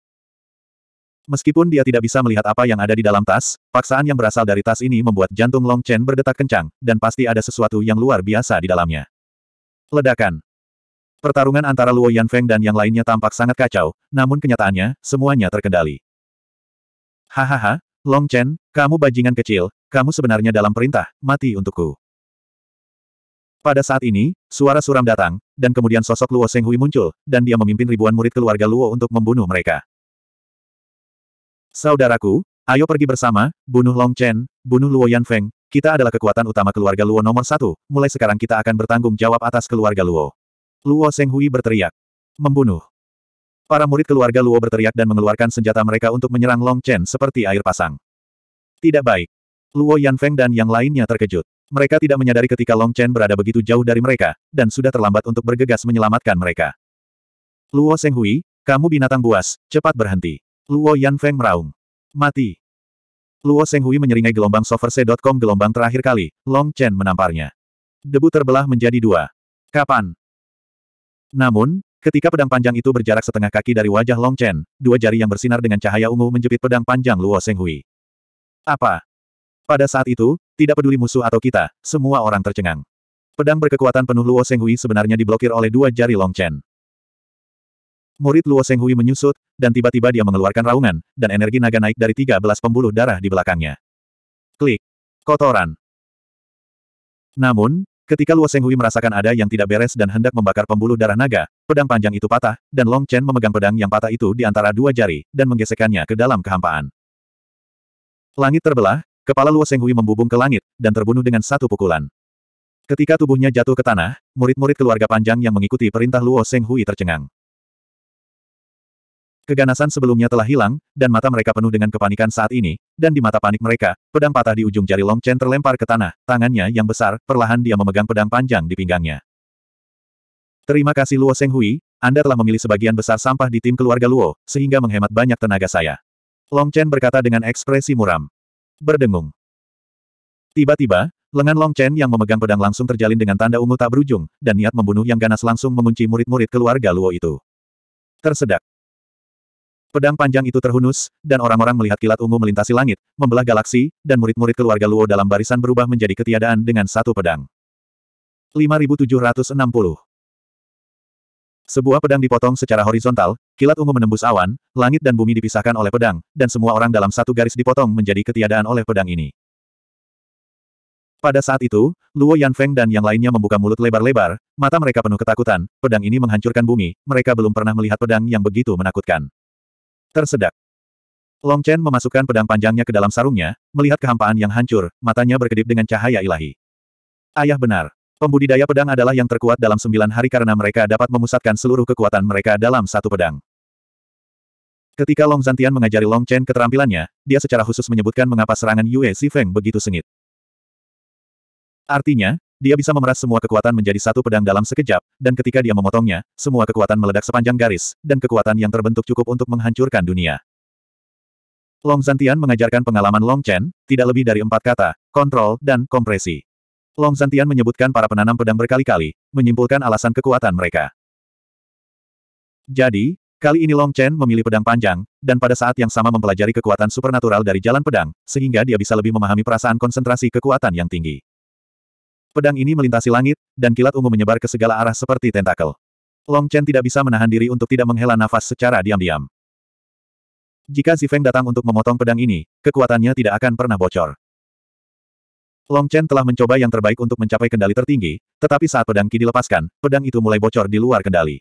Meskipun dia tidak bisa melihat apa yang ada di dalam tas, paksaan yang berasal dari tas ini membuat jantung Long Chen berdetak kencang, dan pasti ada sesuatu yang luar biasa di dalamnya. Ledakan. Pertarungan antara Luo Yanfeng dan yang lainnya tampak sangat kacau, namun kenyataannya, semuanya terkendali. Hahaha, Long Chen, kamu bajingan kecil, kamu sebenarnya dalam perintah, mati untukku. Pada saat ini, suara suram datang, dan kemudian sosok Luo Senghui muncul, dan dia memimpin ribuan murid keluarga Luo untuk membunuh mereka. Saudaraku, ayo pergi bersama, bunuh Long Chen, bunuh Luo Yanfeng, kita adalah kekuatan utama keluarga Luo nomor satu, mulai sekarang kita akan bertanggung jawab atas keluarga Luo. Luo Senghui berteriak. Membunuh. Para murid keluarga Luo berteriak dan mengeluarkan senjata mereka untuk menyerang Long Chen seperti air pasang. Tidak baik. Luo Yan Feng dan yang lainnya terkejut. Mereka tidak menyadari ketika Long Chen berada begitu jauh dari mereka, dan sudah terlambat untuk bergegas menyelamatkan mereka. Luo Senghui, kamu binatang buas, cepat berhenti. Luo Yan Feng meraung. Mati. Luo Senghui menyeringai gelombang soverse.com gelombang terakhir kali, Long Chen menamparnya. Debu terbelah menjadi dua. Kapan? Namun, ketika pedang panjang itu berjarak setengah kaki dari wajah Long Chen, dua jari yang bersinar dengan cahaya ungu menjepit pedang panjang Luo Senghui. Apa? Pada saat itu, tidak peduli musuh atau kita, semua orang tercengang. Pedang berkekuatan penuh Luo Senghui sebenarnya diblokir oleh dua jari Long Chen. Murid Luo Hui menyusut, dan tiba-tiba dia mengeluarkan raungan, dan energi naga naik dari 13 pembuluh darah di belakangnya. Klik. Kotoran. Namun, ketika Luo Hui merasakan ada yang tidak beres dan hendak membakar pembuluh darah naga, pedang panjang itu patah, dan Long Chen memegang pedang yang patah itu di antara dua jari, dan menggesekannya ke dalam kehampaan. Langit terbelah, kepala Luo Hui membubung ke langit, dan terbunuh dengan satu pukulan. Ketika tubuhnya jatuh ke tanah, murid-murid keluarga panjang yang mengikuti perintah Luo Hui tercengang. Keganasan sebelumnya telah hilang, dan mata mereka penuh dengan kepanikan saat ini, dan di mata panik mereka, pedang patah di ujung jari Long Chen terlempar ke tanah, tangannya yang besar, perlahan dia memegang pedang panjang di pinggangnya. Terima kasih Luo Seng Hui, Anda telah memilih sebagian besar sampah di tim keluarga Luo, sehingga menghemat banyak tenaga saya. Long Chen berkata dengan ekspresi muram. Berdengung. Tiba-tiba, lengan Long Chen yang memegang pedang langsung terjalin dengan tanda ungu tak berujung, dan niat membunuh yang ganas langsung mengunci murid-murid keluarga Luo itu. Tersedak. Pedang panjang itu terhunus, dan orang-orang melihat kilat ungu melintasi langit, membelah galaksi, dan murid-murid keluarga Luo dalam barisan berubah menjadi ketiadaan dengan satu pedang. 5760 Sebuah pedang dipotong secara horizontal, kilat ungu menembus awan, langit dan bumi dipisahkan oleh pedang, dan semua orang dalam satu garis dipotong menjadi ketiadaan oleh pedang ini. Pada saat itu, Luo Yanfeng dan yang lainnya membuka mulut lebar-lebar, mata mereka penuh ketakutan, pedang ini menghancurkan bumi, mereka belum pernah melihat pedang yang begitu menakutkan. Tersedak. Long Chen memasukkan pedang panjangnya ke dalam sarungnya, melihat kehampaan yang hancur, matanya berkedip dengan cahaya ilahi. Ayah benar. Pembudidaya pedang adalah yang terkuat dalam sembilan hari karena mereka dapat memusatkan seluruh kekuatan mereka dalam satu pedang. Ketika Long Zantian mengajari Long Chen keterampilannya, dia secara khusus menyebutkan mengapa serangan Yue Feng begitu sengit. Artinya, dia bisa memeras semua kekuatan menjadi satu pedang dalam sekejap, dan ketika dia memotongnya, semua kekuatan meledak sepanjang garis, dan kekuatan yang terbentuk cukup untuk menghancurkan dunia. Long Zantian mengajarkan pengalaman Long Chen, tidak lebih dari empat kata, kontrol, dan kompresi. Long Zantian menyebutkan para penanam pedang berkali-kali, menyimpulkan alasan kekuatan mereka. Jadi, kali ini Long Chen memilih pedang panjang, dan pada saat yang sama mempelajari kekuatan supernatural dari jalan pedang, sehingga dia bisa lebih memahami perasaan konsentrasi kekuatan yang tinggi. Pedang ini melintasi langit, dan kilat ungu menyebar ke segala arah seperti tentakel. Long Chen tidak bisa menahan diri untuk tidak menghela nafas secara diam-diam. Jika Zifeng datang untuk memotong pedang ini, kekuatannya tidak akan pernah bocor. Long Chen telah mencoba yang terbaik untuk mencapai kendali tertinggi, tetapi saat pedang Qi dilepaskan, pedang itu mulai bocor di luar kendali.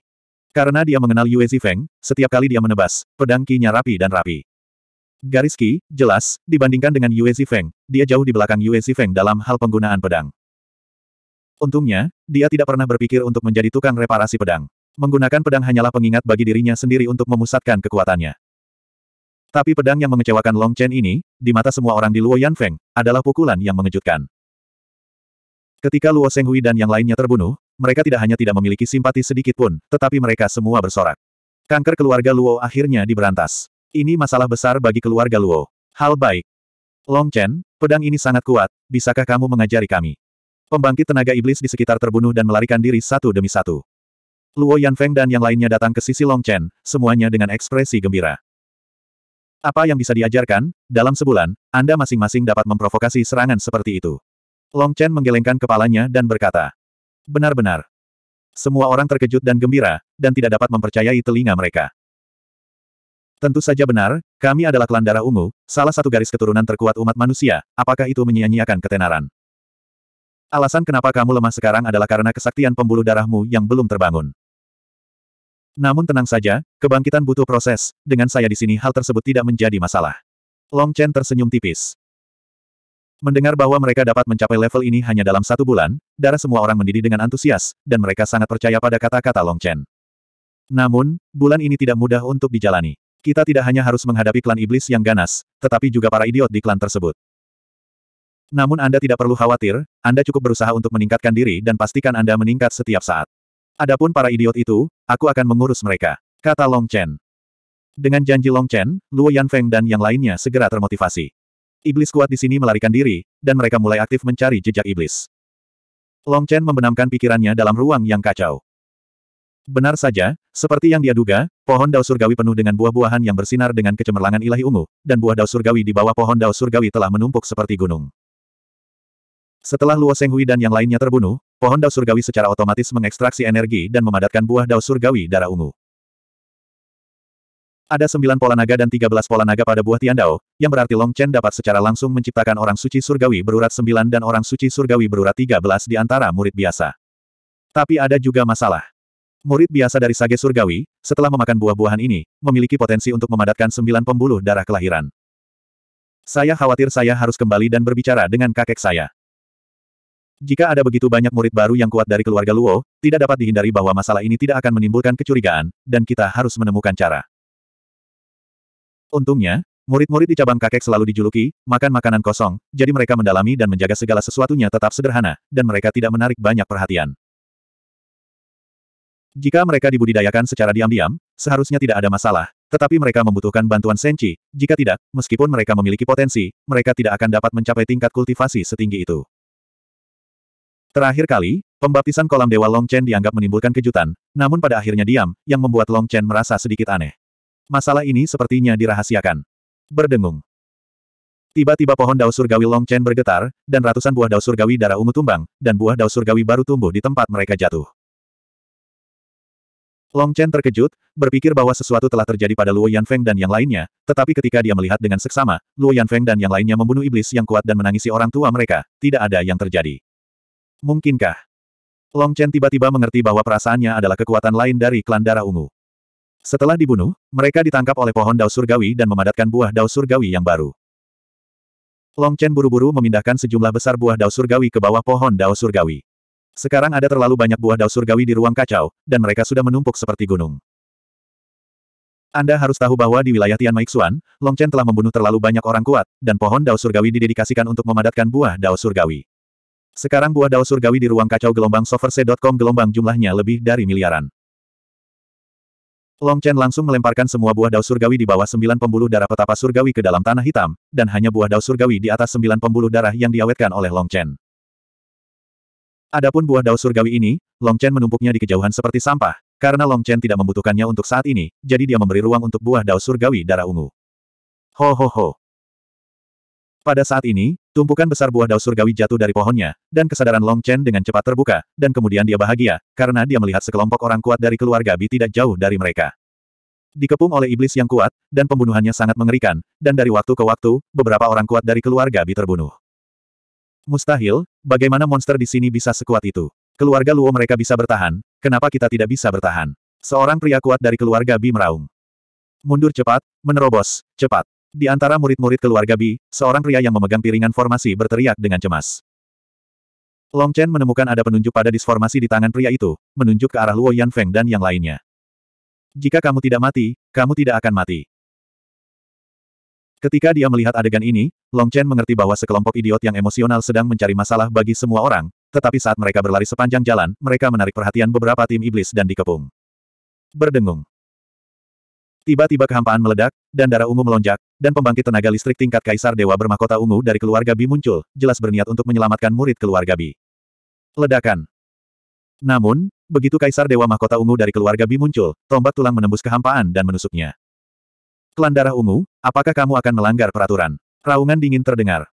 Karena dia mengenal Yue Zifeng, setiap kali dia menebas, pedang Qi-nya rapi dan rapi. Garis Qi, jelas, dibandingkan dengan Yue Zifeng, dia jauh di belakang Yue Zifeng dalam hal penggunaan pedang. Untungnya, dia tidak pernah berpikir untuk menjadi tukang reparasi pedang. Menggunakan pedang hanyalah pengingat bagi dirinya sendiri untuk memusatkan kekuatannya. Tapi pedang yang mengecewakan Long Chen ini, di mata semua orang di Luo Feng, adalah pukulan yang mengejutkan. Ketika Luo Hui dan yang lainnya terbunuh, mereka tidak hanya tidak memiliki simpati sedikit pun, tetapi mereka semua bersorak. Kanker keluarga Luo akhirnya diberantas. Ini masalah besar bagi keluarga Luo. Hal baik. Long Chen, pedang ini sangat kuat, bisakah kamu mengajari kami? Pembangkit tenaga iblis di sekitar terbunuh dan melarikan diri satu demi satu. Luo Yanfeng dan yang lainnya datang ke sisi Long Chen, semuanya dengan ekspresi gembira. Apa yang bisa diajarkan, dalam sebulan, Anda masing-masing dapat memprovokasi serangan seperti itu. Long Chen menggelengkan kepalanya dan berkata, Benar-benar. Semua orang terkejut dan gembira, dan tidak dapat mempercayai telinga mereka. Tentu saja benar, kami adalah klan darah ungu, salah satu garis keturunan terkuat umat manusia, apakah itu menyia-nyiakan ketenaran? Alasan kenapa kamu lemah sekarang adalah karena kesaktian pembuluh darahmu yang belum terbangun. Namun tenang saja, kebangkitan butuh proses, dengan saya di sini hal tersebut tidak menjadi masalah. Long Chen tersenyum tipis. Mendengar bahwa mereka dapat mencapai level ini hanya dalam satu bulan, darah semua orang mendidih dengan antusias, dan mereka sangat percaya pada kata-kata Long Chen. Namun, bulan ini tidak mudah untuk dijalani. Kita tidak hanya harus menghadapi klan iblis yang ganas, tetapi juga para idiot di klan tersebut. Namun Anda tidak perlu khawatir, Anda cukup berusaha untuk meningkatkan diri dan pastikan Anda meningkat setiap saat. Adapun para idiot itu, aku akan mengurus mereka, kata Long Chen. Dengan janji Long Chen, Luo Yanfeng dan yang lainnya segera termotivasi. Iblis kuat di sini melarikan diri, dan mereka mulai aktif mencari jejak iblis. Long Chen membenamkan pikirannya dalam ruang yang kacau. Benar saja, seperti yang dia duga, pohon daun surgawi penuh dengan buah-buahan yang bersinar dengan kecemerlangan ilahi ungu, dan buah daun surgawi di bawah pohon daun surgawi telah menumpuk seperti gunung. Setelah Luo Senghui dan yang lainnya terbunuh, pohon dao surgawi secara otomatis mengekstraksi energi dan memadatkan buah dao surgawi darah ungu. Ada sembilan pola naga dan tiga belas pola naga pada buah Tiandao, yang berarti Long Chen dapat secara langsung menciptakan orang suci surgawi berurat sembilan dan orang suci surgawi berurat tiga belas di antara murid biasa. Tapi ada juga masalah. Murid biasa dari Sage Surgawi, setelah memakan buah-buahan ini, memiliki potensi untuk memadatkan sembilan pembuluh darah kelahiran. Saya khawatir saya harus kembali dan berbicara dengan kakek saya. Jika ada begitu banyak murid baru yang kuat dari keluarga Luo, tidak dapat dihindari bahwa masalah ini tidak akan menimbulkan kecurigaan, dan kita harus menemukan cara. Untungnya, murid-murid di cabang kakek selalu dijuluki, makan makanan kosong, jadi mereka mendalami dan menjaga segala sesuatunya tetap sederhana, dan mereka tidak menarik banyak perhatian. Jika mereka dibudidayakan secara diam-diam, seharusnya tidak ada masalah, tetapi mereka membutuhkan bantuan senci. Jika tidak, meskipun mereka memiliki potensi, mereka tidak akan dapat mencapai tingkat kultivasi setinggi itu. Terakhir kali, pembaptisan kolam dewa Long Chen dianggap menimbulkan kejutan, namun pada akhirnya diam, yang membuat Long Chen merasa sedikit aneh. Masalah ini sepertinya dirahasiakan. Berdengung. Tiba-tiba pohon daun surgawi Long Chen bergetar, dan ratusan buah daun surgawi darah ungu tumbang, dan buah daun surgawi baru tumbuh di tempat mereka jatuh. Long Chen terkejut, berpikir bahwa sesuatu telah terjadi pada Luo Yanfeng dan yang lainnya, tetapi ketika dia melihat dengan seksama, Luo Yanfeng dan yang lainnya membunuh iblis yang kuat dan menangisi orang tua mereka, tidak ada yang terjadi. Mungkinkah? Long Chen tiba-tiba mengerti bahwa perasaannya adalah kekuatan lain dari klan darah ungu. Setelah dibunuh, mereka ditangkap oleh pohon dao surgawi dan memadatkan buah dao surgawi yang baru. Long Chen buru-buru memindahkan sejumlah besar buah dao surgawi ke bawah pohon dao surgawi. Sekarang ada terlalu banyak buah dao surgawi di ruang kacau, dan mereka sudah menumpuk seperti gunung. Anda harus tahu bahwa di wilayah Tian Maixuan, Long Chen telah membunuh terlalu banyak orang kuat, dan pohon dao surgawi didedikasikan untuk memadatkan buah dao surgawi. Sekarang buah dao surgawi di ruang kacau gelombang soverse.com gelombang jumlahnya lebih dari miliaran. Long Chen langsung melemparkan semua buah dao surgawi di bawah sembilan pembuluh darah petapa surgawi ke dalam tanah hitam, dan hanya buah dao surgawi di atas sembilan pembuluh darah yang diawetkan oleh Long Chen. Adapun buah dao surgawi ini, Long Chen menumpuknya di kejauhan seperti sampah, karena Long Chen tidak membutuhkannya untuk saat ini, jadi dia memberi ruang untuk buah dao surgawi darah ungu. Ho ho ho. Pada saat ini, tumpukan besar buah daun surgawi jatuh dari pohonnya, dan kesadaran Long Chen dengan cepat terbuka, dan kemudian dia bahagia, karena dia melihat sekelompok orang kuat dari keluarga Bi tidak jauh dari mereka. Dikepung oleh iblis yang kuat, dan pembunuhannya sangat mengerikan, dan dari waktu ke waktu, beberapa orang kuat dari keluarga Bi terbunuh. Mustahil, bagaimana monster di sini bisa sekuat itu? Keluarga Luo mereka bisa bertahan, kenapa kita tidak bisa bertahan? Seorang pria kuat dari keluarga Bi meraung. Mundur cepat, menerobos, cepat. Di antara murid-murid keluarga Bi, seorang pria yang memegang piringan formasi berteriak dengan cemas. Long Chen menemukan ada penunjuk pada disformasi di tangan pria itu, menunjuk ke arah Luo Yan Feng dan yang lainnya. Jika kamu tidak mati, kamu tidak akan mati. Ketika dia melihat adegan ini, Long Chen mengerti bahwa sekelompok idiot yang emosional sedang mencari masalah bagi semua orang, tetapi saat mereka berlari sepanjang jalan, mereka menarik perhatian beberapa tim iblis dan dikepung. Berdengung. Tiba-tiba kehampaan meledak, dan darah ungu melonjak, dan pembangkit tenaga listrik tingkat Kaisar Dewa bermahkota ungu dari keluarga Bi muncul, jelas berniat untuk menyelamatkan murid keluarga Bi. Ledakan. Namun, begitu Kaisar Dewa Mahkota Ungu dari keluarga Bi muncul, tombak tulang menembus kehampaan dan menusuknya. Klan darah ungu, apakah kamu akan melanggar peraturan? Raungan dingin terdengar.